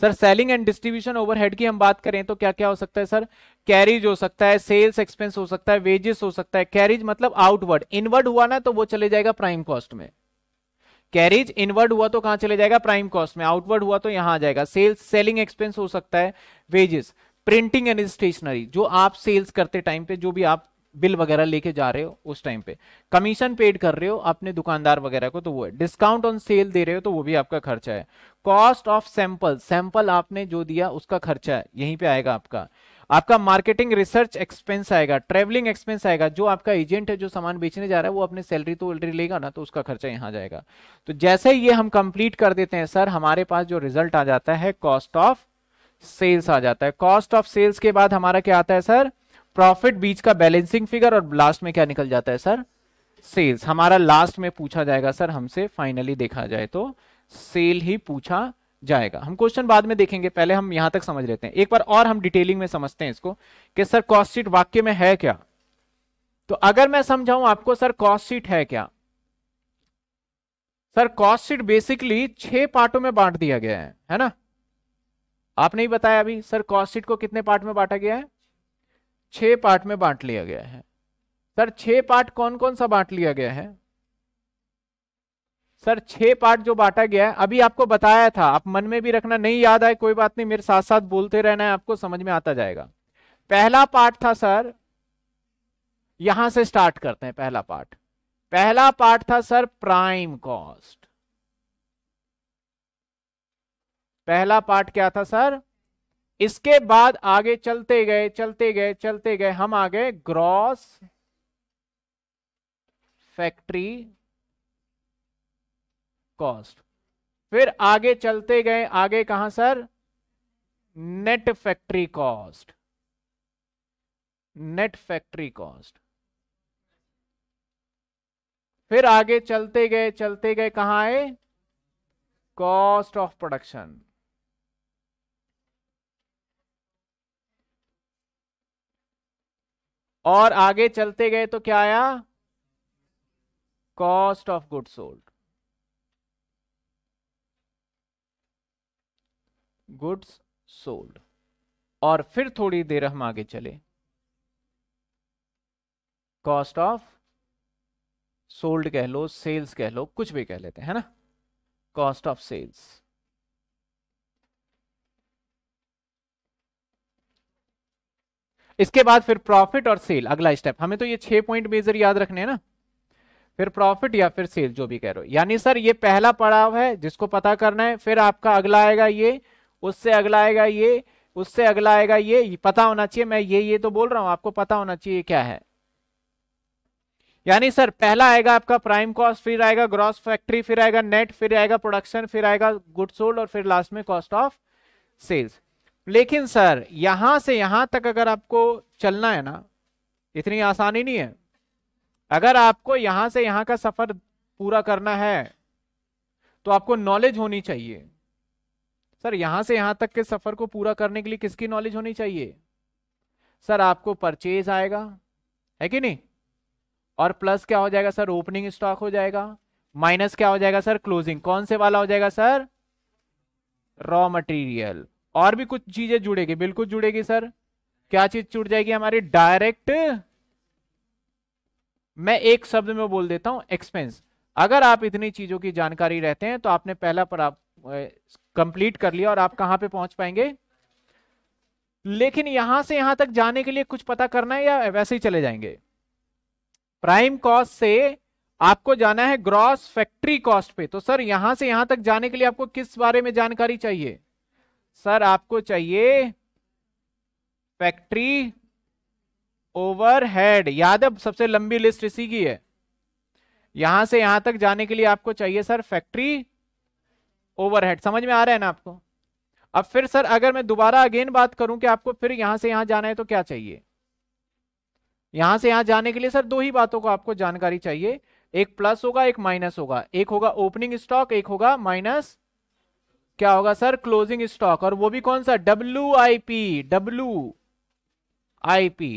sir selling and distribution overhead की हम बात करें तो क्या क्या हो सकता है सर कैरिज हो सकता है सेल्स एक्सपेंस हो सकता है वेजेस हो सकता है कैरिज मतलब आउटवर्ड इनवर्ड हुआ ना तो वो चले जाएगा प्राइम कॉस्ट में कैरिज इनवर्ड हुआ तो कहां चले जाएगा प्राइम कॉस्ट में आउटवर्ड हुआ तो यहां आ जाएगा सेल्स सेलिंग एक्सपेंस हो सकता है वेजेस प्रिंटिंग एंड स्टेशनरी जो आप सेल्स करते टाइम पे जो भी आप बिल वगैरह लेके जा रहे हो उस टाइम पे कमीशन पेड कर रहे हो अपने दुकानदार वगैरह को तो वो है डिस्काउंट ऑन सेल दे रहे हो तो वो भी आपका खर्चा है कॉस्ट ऑफ सैंपल सैंपल आपने जो दिया उसका खर्चा है यहीं पे आएगा आपका आपका मार्केटिंग रिसर्च एक्सपेंस आएगा ट्रेवलिंग एक्सपेंस आएगा जो आपका एजेंट है जो सामान बेचने जा रहा है वो अपने सैलरी तो ऑलरेडी लेगा ना तो उसका खर्चा यहाँ जाएगा तो जैसे ये हम कंप्लीट कर देते हैं सर हमारे पास जो रिजल्ट आ जाता है कॉस्ट ऑफ सेल्स आ जाता है कॉस्ट ऑफ सेल्स के बाद हमारा क्या आता है सर प्रॉफिट बीच का बैलेंसिंग फिगर और लास्ट में क्या निकल जाता है सर सेल्स हमारा लास्ट में पूछा जाएगा सर हमसे फाइनली देखा जाए तो सेल ही पूछा जाएगा हम क्वेश्चन बाद में देखेंगे पहले हम यहां तक समझ लेते हैं एक बार और हम डिटेलिंग में समझते हैं इसको कि सर कॉस्ट शीट वाक्य में है क्या तो अगर मैं समझाऊं आपको सर कॉस्ट शीट है क्या सर कॉस्ट शीट बेसिकली छह पार्टों में बांट दिया गया है है ना आपने ही बताया अभी सर कॉस्ट शीट को कितने पार्ट में बांटा गया है छह पार्ट में बांट लिया गया है सर छह पार्ट कौन कौन सा बांट लिया गया है सर छह पार्ट जो बांटा गया है अभी आपको बताया था आप मन में भी रखना नहीं याद आए कोई बात नहीं मेरे साथ साथ बोलते रहना है आपको समझ में आता जाएगा पहला पार्ट था सर यहां से स्टार्ट करते हैं पहला पार्ट पहला पार्ट था सर प्राइम कॉस्ट पहला पार्ट क्या था सर इसके बाद आगे चलते गए चलते गए चलते गए हम आ गए ग्रॉस फैक्ट्री कॉस्ट फिर आगे चलते गए आगे कहा sir net factory cost net factory cost फिर आगे चलते गए चलते गए कहा आए कॉस्ट ऑफ प्रोडक्शन और आगे चलते गए तो क्या आया cost of good sold goods sold और फिर थोड़ी देर हम आगे चले कॉस्ट ऑफ सोल्ड कह लो सेल्स कह लो कुछ भी कह लेते हैं ना कॉस्ट ऑफ सेल्स इसके बाद फिर प्रॉफिट और सेल अगला स्टेप हमें तो ये छह पॉइंट मेजर याद रखने हैं ना फिर प्रॉफिट या फिर सेल जो भी कह रहे हो यानी सर ये पहला पड़ाव है जिसको पता करना है फिर आपका अगला आएगा ये उससे अगला आएगा ये उससे अगला आएगा ये पता होना चाहिए मैं ये ये तो बोल रहा हूं आपको पता होना चाहिए क्या है यानी सर पहला आएगा आपका प्राइम कॉस्ट फिर आएगा ग्रॉस फैक्ट्री फिर आएगा नेट फिर आएगा प्रोडक्शन फिर आएगा गुड सोल्ड और फिर लास्ट में कॉस्ट ऑफ सेल्स लेकिन सर यहां से यहां तक अगर आपको चलना है ना इतनी आसानी नहीं है अगर आपको यहां से यहां का सफर पूरा करना है तो आपको नॉलेज होनी चाहिए सर यहां से यहां तक के सफर को पूरा करने के लिए किसकी नॉलेज होनी चाहिए सर आपको परचेज आएगा है कि नहीं और प्लस क्या हो जाएगा सर ओपनिंग स्टॉक हो जाएगा माइनस क्या हो जाएगा सर क्लोजिंग कौन से वाला हो जाएगा सर रॉ मटेरियल और भी कुछ चीजें जुड़ेगी बिल्कुल जुड़ेगी सर क्या चीज जुड़ जाएगी हमारी डायरेक्ट मैं एक शब्द में बोल देता हूं एक्सपेंस अगर आप इतनी चीजों की जानकारी रहते हैं तो आपने पहला पर आप कंप्लीट कर लिया और आप कहां पे पहुंच पाएंगे लेकिन यहां से यहां तक जाने के लिए कुछ पता करना है या वैसे ही चले जाएंगे प्राइम कॉस्ट से आपको जाना है ग्रॉस फैक्ट्री कॉस्ट पे तो सर यहां से यहां तक जाने के लिए आपको किस बारे में जानकारी चाहिए सर आपको चाहिए फैक्ट्री ओवरहेड याद है सबसे लंबी लिस्ट इसी की है यहां से यहां तक जाने के लिए आपको चाहिए सर फैक्ट्री ओवरहेड समझ में आ रहा है ना आपको अब फिर सर अगर मैं दोबारा अगेन बात करूं कि आपको फिर यहां से यहां जाना है तो क्या चाहिए यहां से यहां जाने के लिए सर दो ही बातों को आपको जानकारी चाहिए एक प्लस होगा एक माइनस होगा एक होगा ओपनिंग स्टॉक एक होगा माइनस क्या होगा सर क्लोजिंग स्टॉक और वो भी कौन सा W I P W I P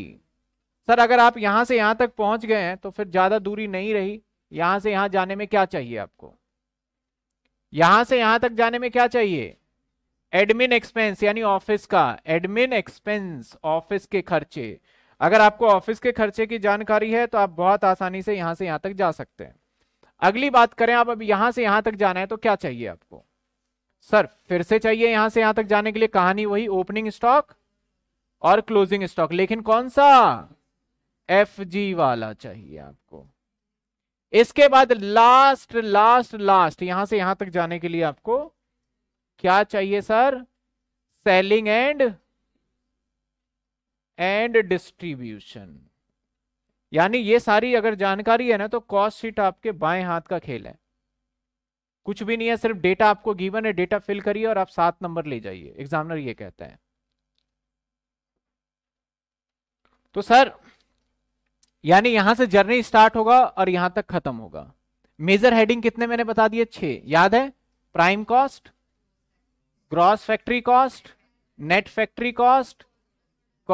sir अगर आप यहां से यहां तक पहुंच गए हैं तो फिर ज्यादा दूरी नहीं रही यहां से यहां जाने में क्या चाहिए आपको यहां से यहां तक जाने में क्या चाहिए एडमिन एक्सपेंस यानी ऑफिस का एडमिन एक्सपेंस ऑफिस के खर्चे अगर आपको ऑफिस के खर्चे की जानकारी है तो आप बहुत आसानी से यहां से यहां तक जा सकते हैं अगली बात करें आप अब यहां से यहां तक जाना है तो क्या चाहिए आपको सर फिर से चाहिए यहां से यहां तक जाने के लिए कहानी वही ओपनिंग स्टॉक और क्लोजिंग स्टॉक लेकिन कौन सा एफ जी वाला चाहिए आपको इसके बाद लास्ट लास्ट लास्ट यहां से यहां तक जाने के लिए आपको क्या चाहिए sir selling and and distribution यानी ये सारी अगर जानकारी है ना तो कॉस्ट शीट आपके बाएं हाथ का खेल है कुछ भी नहीं है सिर्फ डेटा आपको गिवन है डेटा फिल करिए और आप सात नंबर ले जाइए एग्जामिनर ये कहता है तो सर यानी यहां से जर्नी स्टार्ट होगा और यहां तक खत्म होगा मेजर हेडिंग कितने मैंने बता दिए छह याद है prime cost gross factory cost net factory cost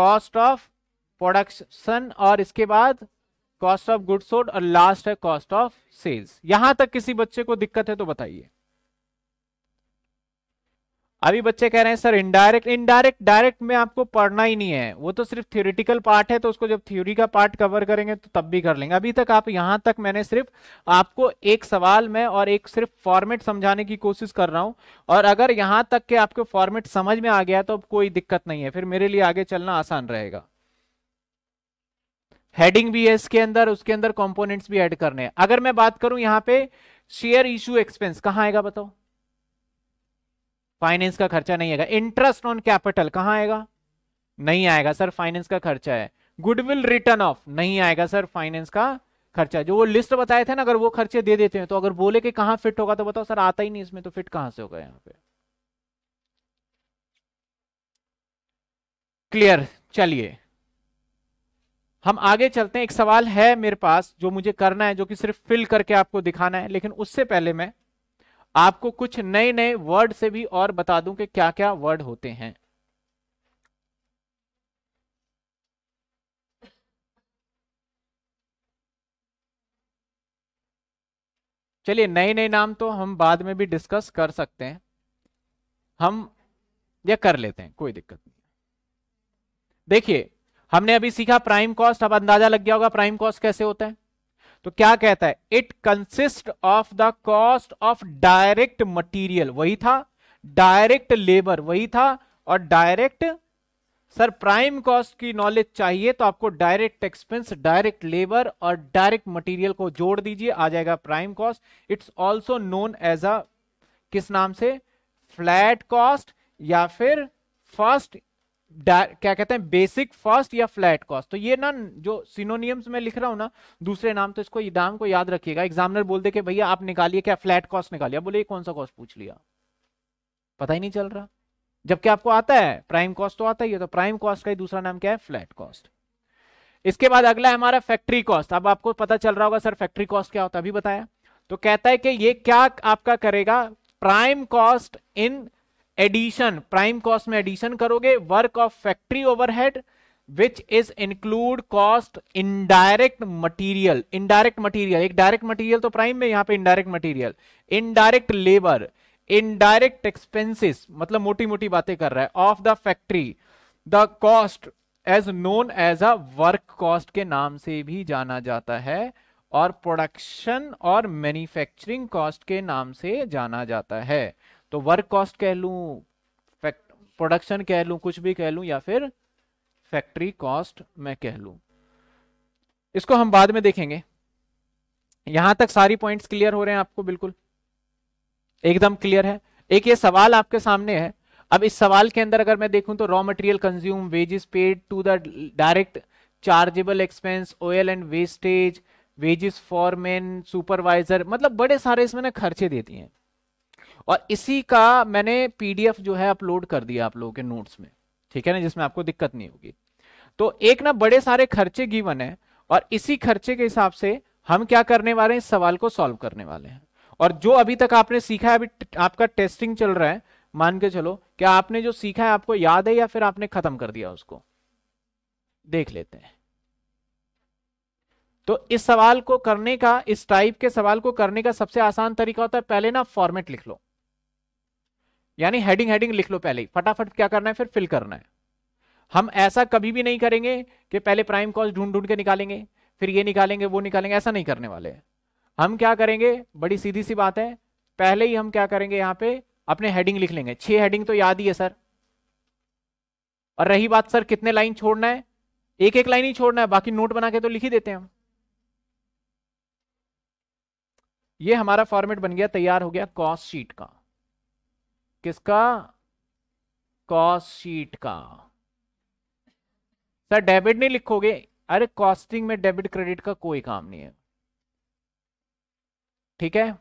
cost of production और इसके बाद कॉस्ट ऑफ गुड सोल्ड और लास्ट है कॉस्ट ऑफ सेल्स यहां तक किसी बच्चे को दिक्कत है तो बताइए अभी बच्चे कह रहे हैं सर इनडायरेक्ट इनडायरेक्ट डायरेक्ट में आपको पढ़ना ही नहीं है वो तो सिर्फ थ्योरिटिकल पार्ट है तो उसको जब थ्योरी का पार्ट कवर करेंगे तो तब भी कर लेंगे अभी तक आप यहां तक मैंने सिर्फ आपको एक सवाल में और एक सिर्फ फॉर्मेट समझाने की कोशिश कर रहा हूं और अगर यहां तक के आपको फॉर्मेट समझ में आ गया तो कोई दिक्कत नहीं है फिर मेरे लिए आगे चलना आसान रहेगा हेडिंग भी है इसके अंदर उसके अंदर कंपोनेंट्स भी ऐड करने हैं अगर मैं बात करूं यहां पे शेयर इशू एक्सपेंस कहां आएगा बताओ फाइनेंस का खर्चा नहीं आएगा इंटरेस्ट ऑन कैपिटल कहां आएगा नहीं आएगा सर फाइनेंस का खर्चा है गुडविल रिटर्न ऑफ नहीं आएगा सर फाइनेंस का खर्चा जो वो लिस्ट बताए थे ना अगर वो खर्चे दे देते हैं तो अगर बोले कि कहां फिट होगा तो बताओ सर आता ही नहीं इसमें तो फिट कहां से होगा यहाँ पे क्लियर चलिए हम आगे चलते हैं एक सवाल है मेरे पास जो मुझे करना है जो कि सिर्फ फिल करके आपको दिखाना है लेकिन उससे पहले मैं आपको कुछ नए नए वर्ड से भी और बता दूं कि क्या क्या वर्ड होते हैं चलिए नए नए नाम तो हम बाद में भी डिस्कस कर सकते हैं हम यह कर लेते हैं कोई दिक्कत नहीं देखिए हमने अभी सीखा प्राइम कॉस्ट अब अंदाजा लग गया होगा प्राइम कॉस्ट कैसे होता है तो क्या कहता है it consist of the cost of direct material वही था डायरेक्ट लेबर वही था और डायरेक्ट सर प्राइम कॉस्ट की नॉलेज चाहिए तो आपको डायरेक्ट एक्सपेंस डायरेक्ट लेबर और डायरेक्ट मटेरियल को जोड़ दीजिए आ जाएगा prime cost it's also known as a किस नाम से फ्लैट कॉस्ट या फिर फर्स्ट क्या कहते हैं बेसिक फर्स्ट या फ्लैट कॉस्ट तो ये ना जो सिनोनियम्स में लिख रहा हूं ना दूसरे नाम तो इसको नाम को याद रखिएगा एग्जामिनर बोल दे के भैया आप निकालिए क्या फ्लैट कॉस्ट निकालिए बोले ये कौन सा कॉस्ट पूछ लिया पता ही नहीं चल रहा जबकि आपको आता है प्राइम कॉस्ट तो आता ही है तो प्राइम कॉस्ट का ही दूसरा नाम क्या है फ्लैट कॉस्ट इसके बाद अगला है हमारा फैक्ट्री कॉस्ट अब आपको पता चल रहा होगा सर फैक्ट्री कॉस्ट क्या होता है अभी बताया तो कहता है कि ये क्या आपका करेगा prime cost in addition prime cost में एडिशन करोगे work of factory overhead which is include cost indirect material indirect material एक डायरेक्ट मटीरियल तो प्राइम में यहां पे indirect material indirect labour indirect expenses मतलब मोटी मोटी बातें कर रहा है of the factory the cost as known as a work cost के नाम से भी जाना जाता है और प्रोडक्शन और मैन्युफैक्चरिंग कॉस्ट के नाम से जाना जाता है तो वर्क कॉस्ट कह लू प्रोडक्शन कह लू कुछ भी कह लू या फिर फैक्ट्री कॉस्ट मैं कह लू इसको हम बाद में देखेंगे यहां तक सारी पॉइंट्स क्लियर हो रहे हैं आपको बिल्कुल एकदम क्लियर है एक ये सवाल आपके सामने है अब इस सवाल के अंदर अगर मैं देखूं तो raw material consume wages paid to the direct chargeable expense oil and wastage wages for man supervisor मतलब बड़े सारे इसमें ना खर्चे देती हैं और इसी का मैंने पीडीएफ जो है अपलोड कर दिया आप लोगों के नोट्स में ठीक है ना जिसमें आपको दिक्कत नहीं होगी तो एक ना बड़े सारे खर्चे गिवन है और इसी खर्चे के हिसाब से हम क्या करने वाले हैं इस सवाल को सॉल्व करने वाले हैं और जो अभी तक आपने सीखा है अभी आपका टेस्टिंग चल रहा है मान के चलो क्या आपने जो सीखा है आपको याद है या फिर आपने खत्म कर दिया उसको देख लेते हैं तो इस सवाल को करने का इस टाइप के सवाल को करने का सबसे आसान तरीका होता है पहले ना फॉर्मेट लिख लो यानी हेडिंग हेडिंग लिख लो पहले ही फटाफट क्या करना है फिर फिल करना है हम ऐसा कभी भी नहीं करेंगे कि पहले प्राइम कॉज ढूंढ ढूंढ के निकालेंगे फिर ये निकालेंगे वो निकालेंगे ऐसा नहीं करने वाले हम क्या करेंगे बड़ी सीधी सी बात है पहले ही हम क्या करेंगे यहां पे अपने हेडिंग लिख लेंगे छह हेडिंग तो याद ही है सर और रही बात सर कितने लाइन छोड़ना है एक एक लाइन ही छोड़ना है बाकी नोट बना के तो लिख ही देते हैं हम ये हमारा फॉर्मेट बन गया तैयार हो गया कॉस्ट शीट का किसका कॉस्ट शीट का सर डेबिट नहीं लिखोगे अरे कॉस्टिंग में डेबिट क्रेडिट का कोई काम नहीं है ठीक है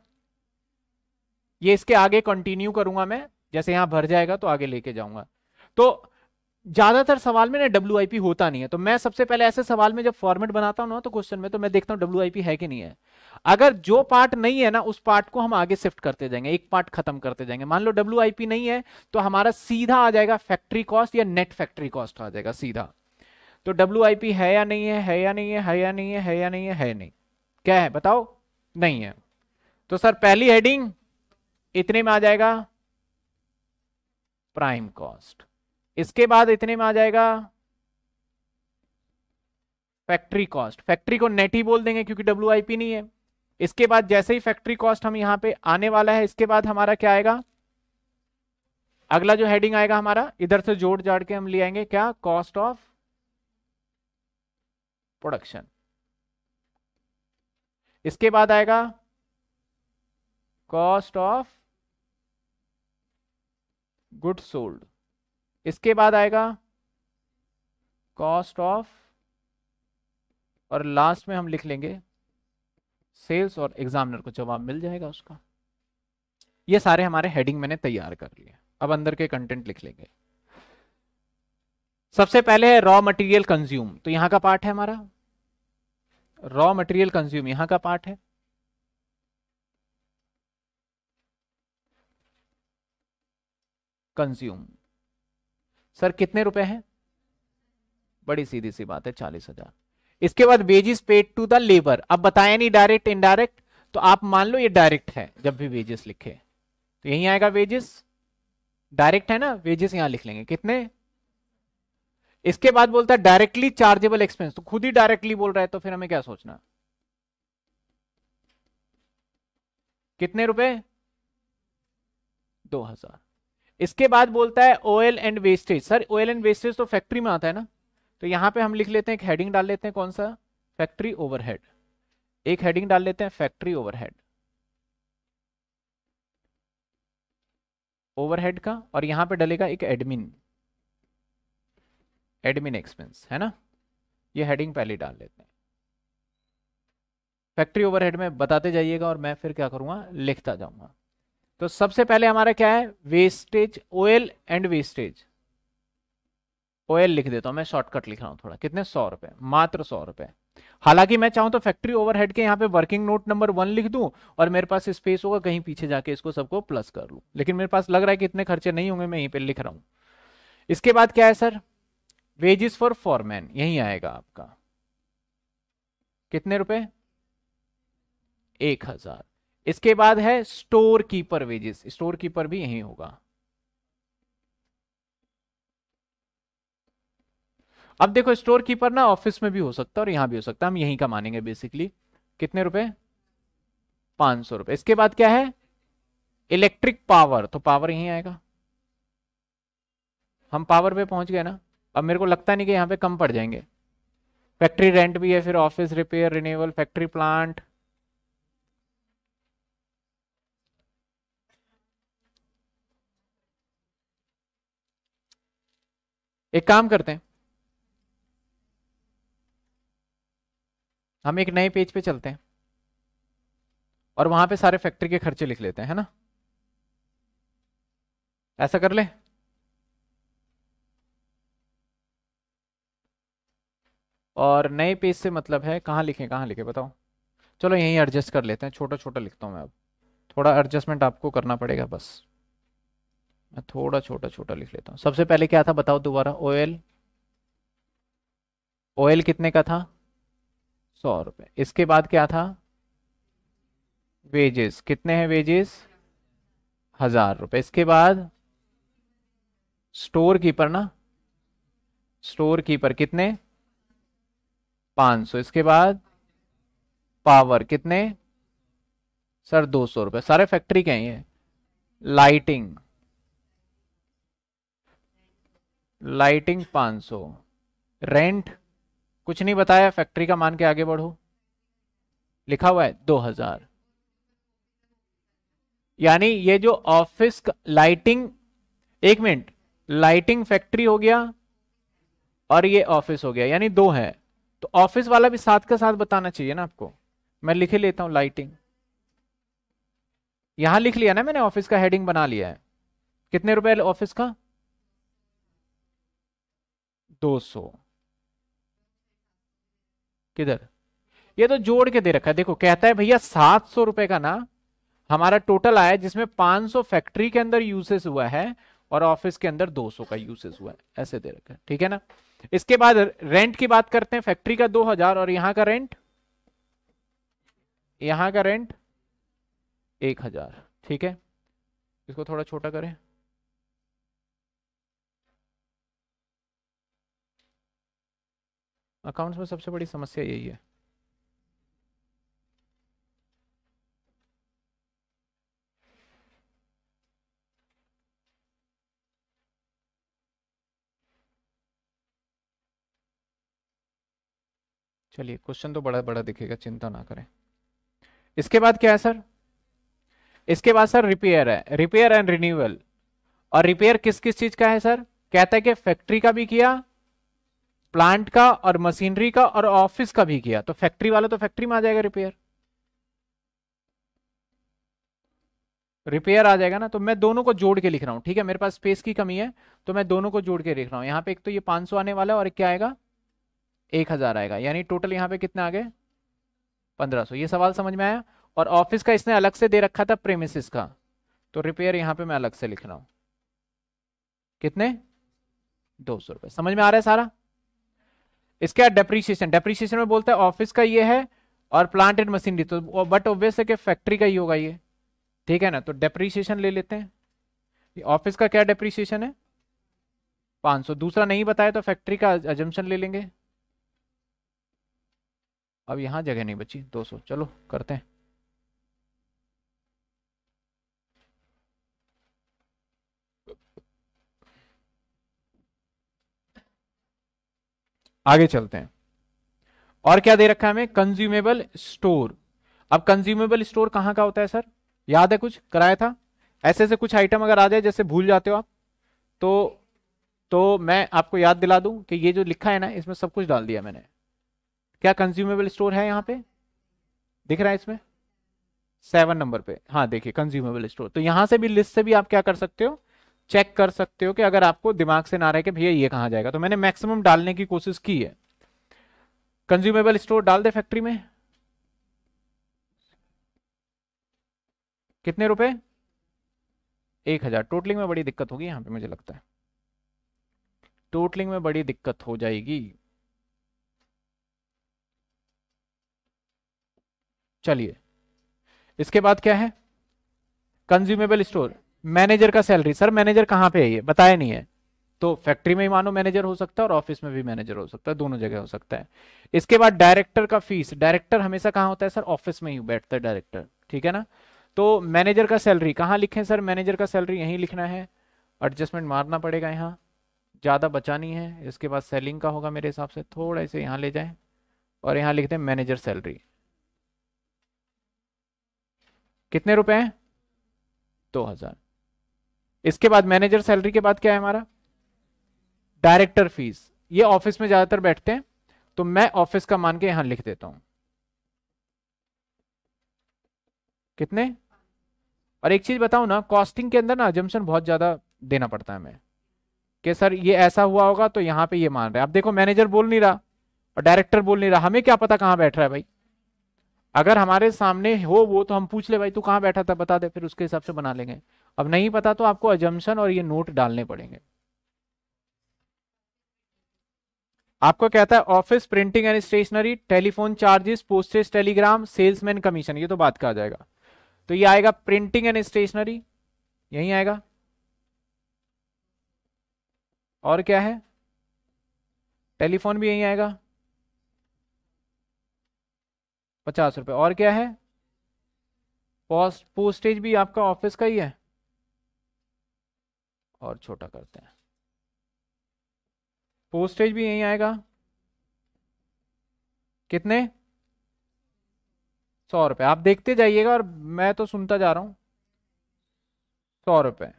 ये इसके आगे कंटिन्यू करूंगा मैं जैसे यहां भर जाएगा तो आगे लेके जाऊंगा तो ज्यादातर सवाल में ना डब्ल्यू होता नहीं है तो मैं सबसे पहले ऐसे सवाल में जब फॉर्मेट बनाता हूँ ना तो क्वेश्चन में तो मैं देखता हूँ डब्ल्यू है कि नहीं है अगर जो पार्ट नहीं है ना उस पार्ट को हम आगे शिफ्ट करते जाएंगे एक पार्ट खत्म करते जाएंगे मान लो डब्ल्यू नहीं है तो हमारा सीधा आ जाएगा फैक्ट्री कॉस्ट या नेट फैक्ट्री कॉस्ट आ जाएगा सीधा तो डब्ल्यू है या नहीं है है या नहीं है है या नहीं है है या नहीं है है नहीं क्या है बताओ नहीं है तो सर पहली हेडिंग इतने में आ जाएगा प्राइम कॉस्ट इसके बाद इतने में आ जाएगा फैक्ट्री कॉस्ट फैक्ट्री को नेट ही बोल देंगे क्योंकि डब्ल्यू नहीं है इसके बाद जैसे ही फैक्ट्री कॉस्ट हम यहां पे आने वाला है इसके बाद हमारा क्या आएगा अगला जो हेडिंग आएगा हमारा इधर से जोड़ जाड़ के हम ले आएंगे क्या कॉस्ट ऑफ प्रोडक्शन इसके बाद आएगा कॉस्ट ऑफ गुड सोल्ड इसके बाद आएगा कॉस्ट ऑफ और लास्ट में हम लिख लेंगे सेल्स और एग्जामिनर को जवाब मिल जाएगा उसका ये सारे हमारे हेडिंग मैंने तैयार कर लिए अब अंदर के कंटेंट लिख लेंगे सबसे पहले है रॉ मटेरियल कंज्यूम तो यहां का पार्ट है हमारा रॉ मटेरियल कंज्यूम यहां का पार्ट है कंज्यूम सर कितने रुपए हैं बड़ी सीधी सी बात है चालीस हजार इसके बाद wages paid to the labour अब बताया नहीं डायरेक्ट इनडायरेक्ट तो आप मान लो ये डायरेक्ट है जब भी वेजेस लिखे तो यही आएगा वेजेस डायरेक्ट है ना वेजेस यहां लिख लेंगे कितने इसके बाद बोलता है डायरेक्टली चार्जेबल एक्सपेंस तो खुद ही डायरेक्टली बोल रहा है तो फिर हमें क्या सोचना कितने रुपए दो हजार इसके बाद बोलता है oil and wastage sir oil and wastage तो फैक्ट्री में आता है ना तो यहां पे हम लिख लेते हैं एक हेडिंग डाल लेते हैं कौन सा फैक्ट्री ओवरहेड एक हेडिंग डाल लेते हैं फैक्ट्री ओवरहेड ओवरहेड का और यहां पे डलेगा एक एडमिन एडमिन एक्सपेंस है ना ये हेडिंग पहले डाल लेते हैं फैक्ट्री ओवरहेड में बताते जाइएगा और मैं फिर क्या करूंगा लिखता जाऊंगा तो सबसे पहले हमारा क्या है wastage oil and wastage oil लिख देता हूं मैं शॉर्टकट लिख रहा हूं थोड़ा कितने सौ रुपए मात्र सौ रुपए हालांकि मैं चाहूं तो फैक्ट्री ओवरहेड के यहां पे वर्किंग नोट नंबर वन लिख दूं और मेरे पास स्पेस होगा कहीं पीछे जाके इसको सबको प्लस कर लूं लेकिन मेरे पास लग रहा है कि इतने खर्चे नहीं होंगे मैं यहीं पे लिख रहा हूं इसके बाद क्या है सर वेजेस फॉर फॉरमैन यही आएगा आपका कितने रुपए एक हजार इसके बाद है store keeper wages store keeper भी यही होगा अब देखो स्टोर कीपर ना ऑफिस में भी हो सकता है और यहां भी हो सकता है हम यहीं का मानेंगे बेसिकली कितने रुपए पांच सौ रुपए इसके बाद क्या है इलेक्ट्रिक पावर तो पावर यहीं आएगा हम पावर पे पहुंच गए ना अब मेरे को लगता नहीं कि यहां पे कम पड़ जाएंगे फैक्ट्री रेंट भी है फिर office repair renewal factory plant एक काम करते हैं हम एक नए पेज पे चलते हैं और वहां पे सारे फैक्ट्री के खर्चे लिख लेते हैं है ना ऐसा कर ले और नए पेज से मतलब है कहाँ लिखें कहाँ लिखें बताओ चलो यहीं एडजस्ट कर लेते हैं छोटा छोटा लिखता हूँ मैं अब थोड़ा एडजस्टमेंट आपको करना पड़ेगा बस मैं थोड़ा छोटा छोटा लिख लेता हूँ सबसे पहले क्या था बताओ दोबारा ओएल ओएल कितने का था सौ रुपए इसके बाद क्या था वेजेस कितने हैं वेजेस हजार रुपए इसके बाद स्टोर कीपर ना स्टोर कीपर कितने पांच सौ इसके बाद पावर कितने सर दो सौ रुपये सारे फैक्ट्री के हैं ये लाइटिंग लाइटिंग 500 रेंट कुछ नहीं बताया फैक्ट्री का मान के आगे बढ़ो लिखा हुआ है 2000 यानी ये जो ऑफिस लाइटिंग एक मिनट लाइटिंग फैक्ट्री हो गया और ये ऑफिस हो गया यानी दो है तो ऑफिस वाला भी साथ का साथ बताना चाहिए ना आपको मैं लिखे लेता हूं लाइटिंग यहां लिख लिया ना मैंने ऑफिस का हेडिंग बना लिया है कितने रुपए ऑफिस का 200 किधर ये तो जोड़ के दे रखा है देखो कहता है भैया सात सौ रुपए का ना हमारा टोटल आया जिसमें 500 फैक्ट्री के अंदर यूसेज हुआ है और ऑफिस के अंदर 200 का यूसेज हुआ है ऐसे दे रखा है ठीक है ना इसके बाद रेंट की बात करते हैं फैक्ट्री का 2000 और यहां का रेंट यहां का रेंट 1000 ठीक है इसको थोड़ा छोटा करें अकाउंट्स में सबसे बड़ी समस्या यही है चलिए क्वेश्चन तो बड़ा बड़ा दिखेगा चिंता ना करें इसके बाद क्या है सर इसके बाद सर रिपेयर है रिपेयर एंड रिन्यूअल और रिपेयर किस किस चीज का है सर कहता है कि फैक्ट्री का भी किया प्लांट का और मशीनरी का और ऑफिस का भी किया तो फैक्ट्री वाला तो फैक्ट्री में आ जाएगा रिपेयर रिपेयर आ जाएगा ना तो मैं दोनों को जोड़ के लिख रहा हूं ठीक है मेरे पास स्पेस की कमी है तो मैं दोनों को जोड़ के लिख रहा हूं यहाँ पे एक तो ये 500 आने वाला है और क्या आएगा एक हजार आएगा यानी टोटल यहाँ पे कितना आ गए 1500 ये सवाल समझ में आया और ऑफिस का इसने अलग से दे रखा था प्रेमिस का तो रिपेयर यहां पर मैं अलग से लिख रहा हूं कितने दो सौ रुपये समझ में आ रहा है सारा इसका डेप्रीशिएशन डेप्रीशिएशन में बोलते हैं ऑफिस का ये है और प्लांट एंड मशीनरी तो बट ऑब्वियस है कि फैक्ट्री का ही होगा ये ठीक है ना तो डेप्रीशिएशन ले लेते हैं ऑफिस का क्या डेप्रीसिएशन है 500 दूसरा नहीं बताया तो फैक्ट्री का एजम्पन ले लेंगे अब यहाँ जगह नहीं बची 200 चलो करते हैं आगे चलते हैं और क्या दे रखा है हमें कंज्यूमेबल स्टोर अब कंज्यूमेबल स्टोर कहां का होता है सर याद है कुछ कराया था ऐसे ऐसे कुछ आइटम अगर आ जाए जैसे भूल जाते हो आप तो तो मैं आपको याद दिला दूं कि ये जो लिखा है ना इसमें सब कुछ डाल दिया मैंने क्या कंज्यूमेबल स्टोर है यहां पे दिख रहा है इसमें सेवन नंबर पे हाँ देखिए कंज्यूमेबल स्टोर तो यहां से भी लिस्ट से भी आप क्या कर सकते हो चेक कर सकते हो कि अगर आपको दिमाग से ना रहे कि भैया ये कहा जाएगा तो मैंने मैक्सिमम डालने की कोशिश की है कंज्यूमेबल स्टोर डाल दे फैक्ट्री में कितने रुपए एक हजार टोटलिंग में बड़ी दिक्कत होगी यहां पे मुझे लगता है टोटलिंग में बड़ी दिक्कत हो जाएगी चलिए इसके बाद क्या है कंज्यूमेबल स्टोर मैनेजर का सैलरी सर मैनेजर कहाँ पे है ये बताया नहीं है तो फैक्ट्री में ही मानो मैनेजर हो सकता है और ऑफिस में भी मैनेजर हो सकता है दोनों जगह हो सकता है इसके बाद डायरेक्टर का फीस डायरेक्टर हमेशा कहाँ होता है सर ऑफिस में ही बैठता है डायरेक्टर ठीक है ना तो मैनेजर का सैलरी कहाँ लिखें सर मैनेजर का सैलरी यहीं लिखना है एडजस्टमेंट मारना पड़ेगा यहाँ ज़्यादा बचानी है इसके बाद सेलिंग का होगा मेरे हिसाब से थोड़ा इसे यहाँ ले जाए और यहाँ लिखते हैं मैनेजर सैलरी कितने रुपए हैं दो हज़ार इसके बाद मैनेजर सैलरी के बाद क्या है हमारा डायरेक्टर फीस ये ऑफिस में ज्यादातर बैठते हैं तो मैं ऑफिस का मान के यहां लिख देता हूं कितने और एक चीज बताऊ ना कॉस्टिंग के अंदर ना एजम्सन बहुत ज्यादा देना पड़ता है हमें कि सर ये ऐसा हुआ होगा तो यहां पे ये मान रहे हैं आप देखो मैनेजर बोल नहीं रहा और डायरेक्टर बोल नहीं रहा हमें क्या पता कहां बैठ रहा है भाई अगर हमारे सामने हो वो तो हम पूछ ले भाई तू कहां बैठा था बता दे फिर उसके हिसाब से बना लेंगे अब नहीं पता तो आपको अजम्पन और ये नोट डालने पड़ेंगे आपको कहता है office printing and stationery telephone charges postage telegram salesman commission ये तो बात का आ जाएगा तो ये आएगा प्रिंटिंग एंड स्टेशनरी यही आएगा और क्या है टेलीफोन भी यही आएगा पचास रुपए और क्या है पोस्ट पोस्टेज भी आपका ऑफिस का ही है और छोटा करते हैं पोस्टेज भी यही आएगा कितने सौ रुपये आप देखते जाइएगा और मैं तो सुनता जा रहा हूं सौ रुपए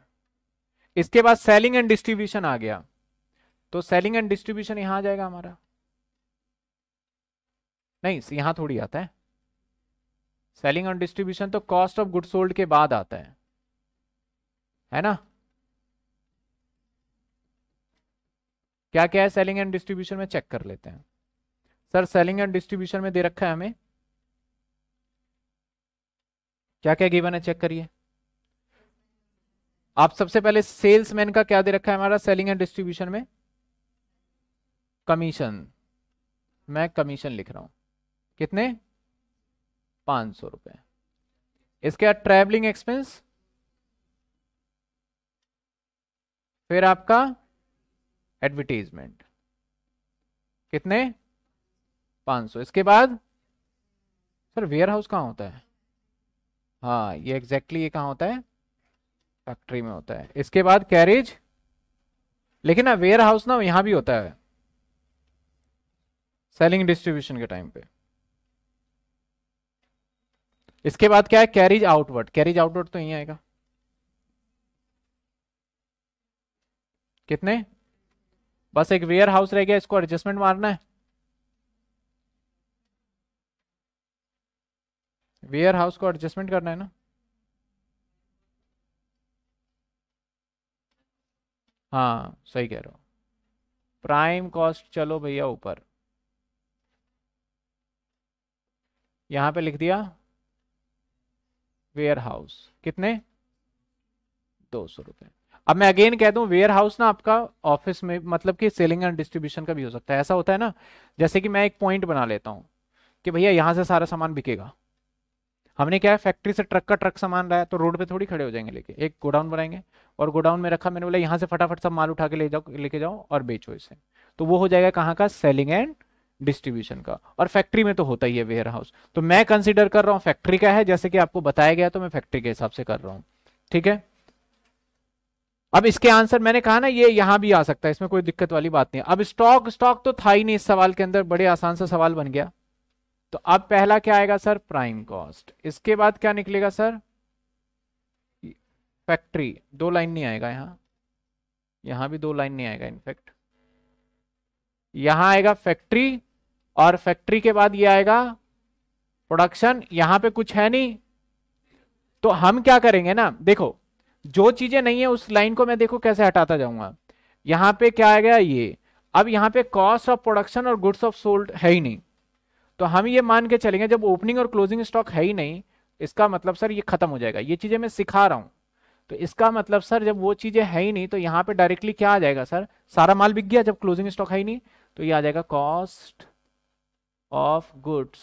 इसके बाद सेलिंग एंड डिस्ट्रीब्यूशन आ गया तो सेलिंग एंड डिस्ट्रीब्यूशन यहां आ जाएगा हमारा नहीं यहां थोड़ी आता है सेलिंग एंड डिस्ट्रीब्यूशन तो कॉस्ट ऑफ गुड सोल्ड के बाद आता है है ना क्या क्या है सेलिंग एंड डिस्ट्रीब्यूशन में चेक कर लेते हैं सर सेलिंग एंड डिस्ट्रीब्यूशन में दे रखा है हमें क्या क्या गिवन है चेक करिए आप सबसे पहले सेल्समैन का क्या दे रखा है हमारा सेलिंग एंड डिस्ट्रीब्यूशन में कमीशन मैं कमीशन लिख रहा हूं कितने पांच सौ रुपए इसके बाद ट्रैवलिंग एक्सपेंस फिर आपका एडवर्टीजमेंट कितने 500 इसके बाद सर वेयर हाउस कहाँ होता है हाँ ये एग्जैक्टली ये कहाँ होता है फैक्ट्री में होता है इसके बाद कैरेज लेकिन ना वेयर हाउस ना यहाँ भी होता है सेलिंग डिस्ट्रीब्यूशन के टाइम पे इसके बाद क्या है कैरिज आउटवर्ड कैरिज आउटवर्ड तो यही आएगा कितने बस एक वेयर हाउस रह गया इसको एडजस्टमेंट मारना है वेयर हाउस को एडजस्टमेंट करना है ना हाँ सही कह रहे हो प्राइम कॉस्ट चलो भैया ऊपर यहां पे लिख दिया वेयर हाउस कितने दो सौ रुपये अब मैं अगेन कह दूं वेयर हाउस ना आपका ऑफिस में मतलब कि सेलिंग एंड डिस्ट्रीब्यूशन का भी हो सकता है ऐसा होता है ना जैसे कि मैं एक पॉइंट बना लेता हूँ कि भैया यहाँ से सारा सामान बिकेगा हमने क्या है फैक्ट्री से ट्रक का ट्रक सामान रहा है तो रोड पे थोड़ी खड़े हो जाएंगे लेके एक गोडाउन बनाएंगे और गोडाउन में रखा मैंने बोला यहाँ से फटाफट सब माल उठा के ले जाओ लेके जाओ और बेचो इसे तो वो हो जाएगा कहाँ का सेलिंग एंड डिस्ट्रीब्यूशन का और फैक्ट्री में तो होता ही है वेयर हाउस तो मैं कंसिडर कर रहा हूँ फैक्ट्री का है जैसे कि आपको बताया गया तो मैं फैक्ट्री के हिसाब से कर रहा हूँ ठीक है अब इसके आंसर मैंने कहा ना ये यहां भी आ सकता है इसमें कोई दिक्कत वाली बात नहीं अब स्टॉक स्टॉक तो था ही नहीं इस सवाल के अंदर बड़े आसान सा सवाल बन गया तो अब पहला क्या आएगा सर प्राइम कॉस्ट इसके बाद क्या निकलेगा सर फैक्ट्री दो लाइन नहीं आएगा यहां यहां भी दो लाइन नहीं आएगा इनफैक्ट यहां आएगा फैक्ट्री और फैक्ट्री के बाद ये आएगा प्रोडक्शन यहां पे कुछ है नहीं तो हम क्या करेंगे ना देखो जो चीजें नहीं है उस लाइन को मैं देखो कैसे हटाता जाऊंगा यहां पे क्या आ गया ये अब यहां पे कॉस्ट ऑफ प्रोडक्शन और गुड्स ऑफ सोल्ड है ही नहीं तो हम ये मान के चलेंगे जब ओपनिंग और क्लोजिंग स्टॉक है ही नहीं इसका मतलब सर ये खत्म हो जाएगा ये चीजें मैं सिखा रहा हूं तो इसका मतलब सर जब वो चीजें है ही नहीं तो यहां पे डायरेक्टली क्या आ जाएगा सर सारा माल बिक गया जब क्लोजिंग स्टॉक है ही नहीं तो ये आ जाएगा cost of goods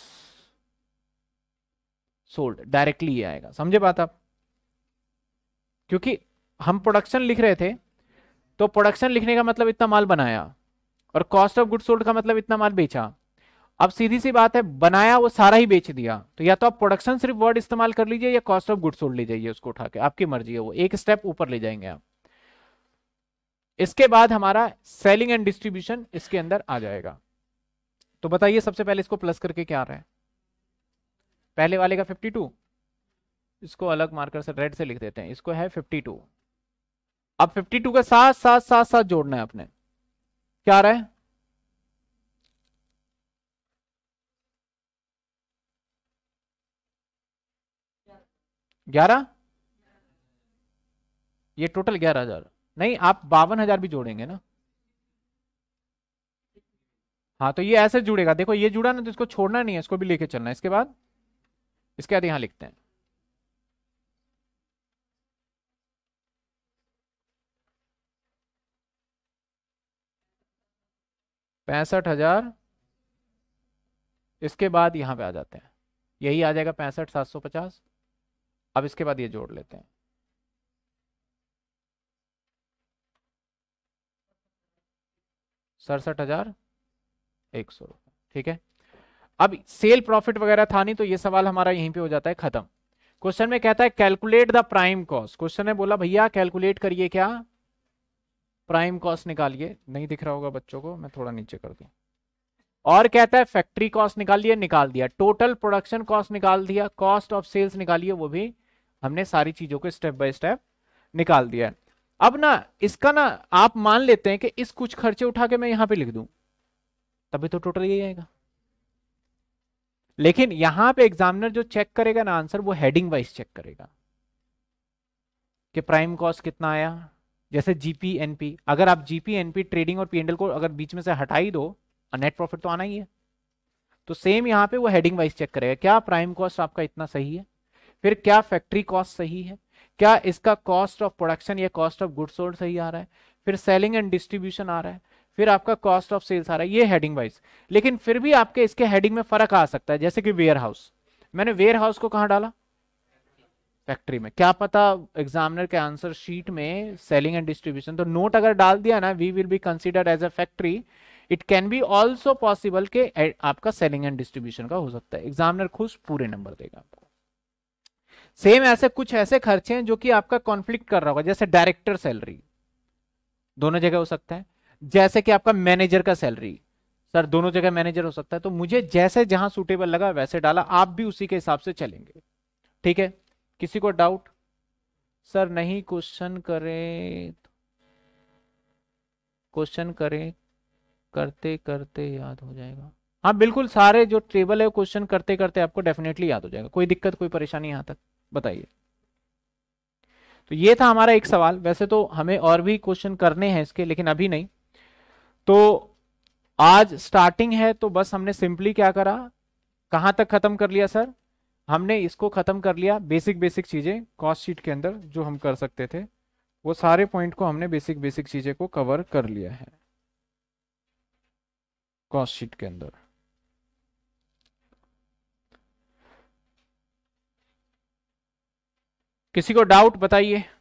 sold directly ये आएगा समझे बात आप क्योंकि हम प्रोडक्शन लिख रहे थे तो प्रोडक्शन लिखने का मतलब इतना माल बनाया और कॉस्ट ऑफ गुड सोल्ड का मतलब इतना माल बेचा अब सीधी सी बात है बनाया वो सारा ही बेच दिया तो या तो आप प्रोडक्शन सिर्फ वर्ड इस्तेमाल कर लीजिए या कॉस्ट ऑफ गुड सोल्ड ले जाइए उसको उठा के आपकी मर्जी है वो एक स्टेप ऊपर ले जाएंगे आप इसके बाद हमारा सेलिंग एंड डिस्ट्रीब्यूशन इसके अंदर आ जाएगा तो बताइए सबसे पहले इसको प्लस करके क्या आ रहा है पहले वाले का टू इसको अलग मार्कर से रेड से लिख देते हैं इसको है 52 अब 52 के साथ साथ साथ साथ जोड़ना है अपने क्या आ रहा है ग्यारह ये टोटल ग्यारह हजार नहीं आप बावन हजार भी जोड़ेंगे ना हाँ तो ये ऐसे जुड़ेगा देखो ये जुड़ा ना तो इसको छोड़ना नहीं है इसको भी लेके चलना है इसके बाद इसके बाद यहां लिखते हैं पैंसठ हजार इसके बाद यहां पे आ जाते हैं यही आ जाएगा पैंसठ सात सौ पचास अब इसके बाद ये जोड़ लेते हैं सड़सठ हजार एक सौ ठीक है अब सेल प्रॉफिट वगैरह था नहीं तो ये सवाल हमारा यहीं पे हो जाता है खत्म क्वेश्चन में कहता है calculate the prime cost question ने बोला भैया कैलकुलेट करिए क्या प्राइम कॉस्ट निकालिए नहीं दिख रहा होगा बच्चों को मैं थोड़ा नीचे कर दूं और कहता है फैक्ट्री कॉस्ट निकालिए निकाल दिया टोटल प्रोडक्शन कॉस्ट निकाल दिया कॉस्ट ऑफ सेल्स निकालिए वो भी हमने सारी चीज़ों को स्टेप बाय स्टेप निकाल दिया है अब ना इसका ना आप मान लेते हैं कि इस कुछ खर्चे उठा के मैं यहां पर लिख दू तभी तो टोटल यही आएगा लेकिन यहां पे एग्जामिनर जो चेक करेगा ना आंसर वो हेडिंग वाइज चेक करेगा कि प्राइम कॉस्ट कितना आया जैसे जीपीएनपी अगर आप जीपीएनपी ट्रेडिंग और पीएनएल को अगर बीच में से हटा ही दो नेट प्रॉफिट तो आना ही है तो सेम यहाँ पे वो हेडिंग वाइज चेक करेगा क्या प्राइम कॉस्ट आपका इतना सही है फिर क्या फैक्ट्री कॉस्ट सही है क्या इसका कॉस्ट ऑफ प्रोडक्शन या कॉस्ट ऑफ गुड सोल्ड सही आ रहा है फिर सेलिंग एंड डिस्ट्रीब्यूशन आ रहा है फिर आपका कॉस्ट ऑफ सेल्स आ रहा है ये हेडिंग वाइज लेकिन फिर भी आपके इसके हेडिंग में फर्क आ सकता है जैसे कि वेयर हाउस मैंने वेयर हाउस को कहाँ डाला फैक्ट्री में क्या पता एग्जामिनर के आंसर शीट में सेलिंग एंड डिस्ट्रीब्यूशन तो नोट अगर डाल दिया ना we will be consider as a factory it can be also possible के आपका सेलिंग एंड डिस्ट्रीब्यूशन का हो सकता है एग्जामिनर खुश पूरे नंबर देगा आपको सेम ऐसे कुछ ऐसे खर्चे हैं जो कि आपका कॉन्फ्लिक्ट कर रहा होगा जैसे डायरेक्टर सैलरी दोनों जगह हो सकता है जैसे कि आपका मैनेजर का सैलरी सर दोनों जगह मैनेजर हो सकता है तो मुझे जैसे जहां सूटेबल लगा वैसे डाला आप भी उसी के हिसाब से चलेंगे ठीक है किसी को डाउट सर नहीं क्वेश्चन करें क्वेश्चन तो। करें करते करते याद हो जाएगा हाँ बिल्कुल सारे जो टेबल है क्वेश्चन करते करते आपको डेफिनेटली याद हो जाएगा कोई दिक्कत कोई परेशानी यहां तक बताइए तो ये था हमारा एक सवाल वैसे तो हमें और भी क्वेश्चन करने हैं इसके लेकिन अभी नहीं तो आज स्टार्टिंग है तो बस हमने सिंपली क्या करा कहां तक खत्म कर लिया सर हमने इसको ख़त्म कर लिया बेसिक बेसिक चीज़ें कॉस्ट शीट के अंदर जो हम कर सकते थे वो सारे पॉइंट को हमने बेसिक बेसिक चीज़ें को कवर कर लिया है कॉस्ट शीट के अंदर किसी को डाउट बताइए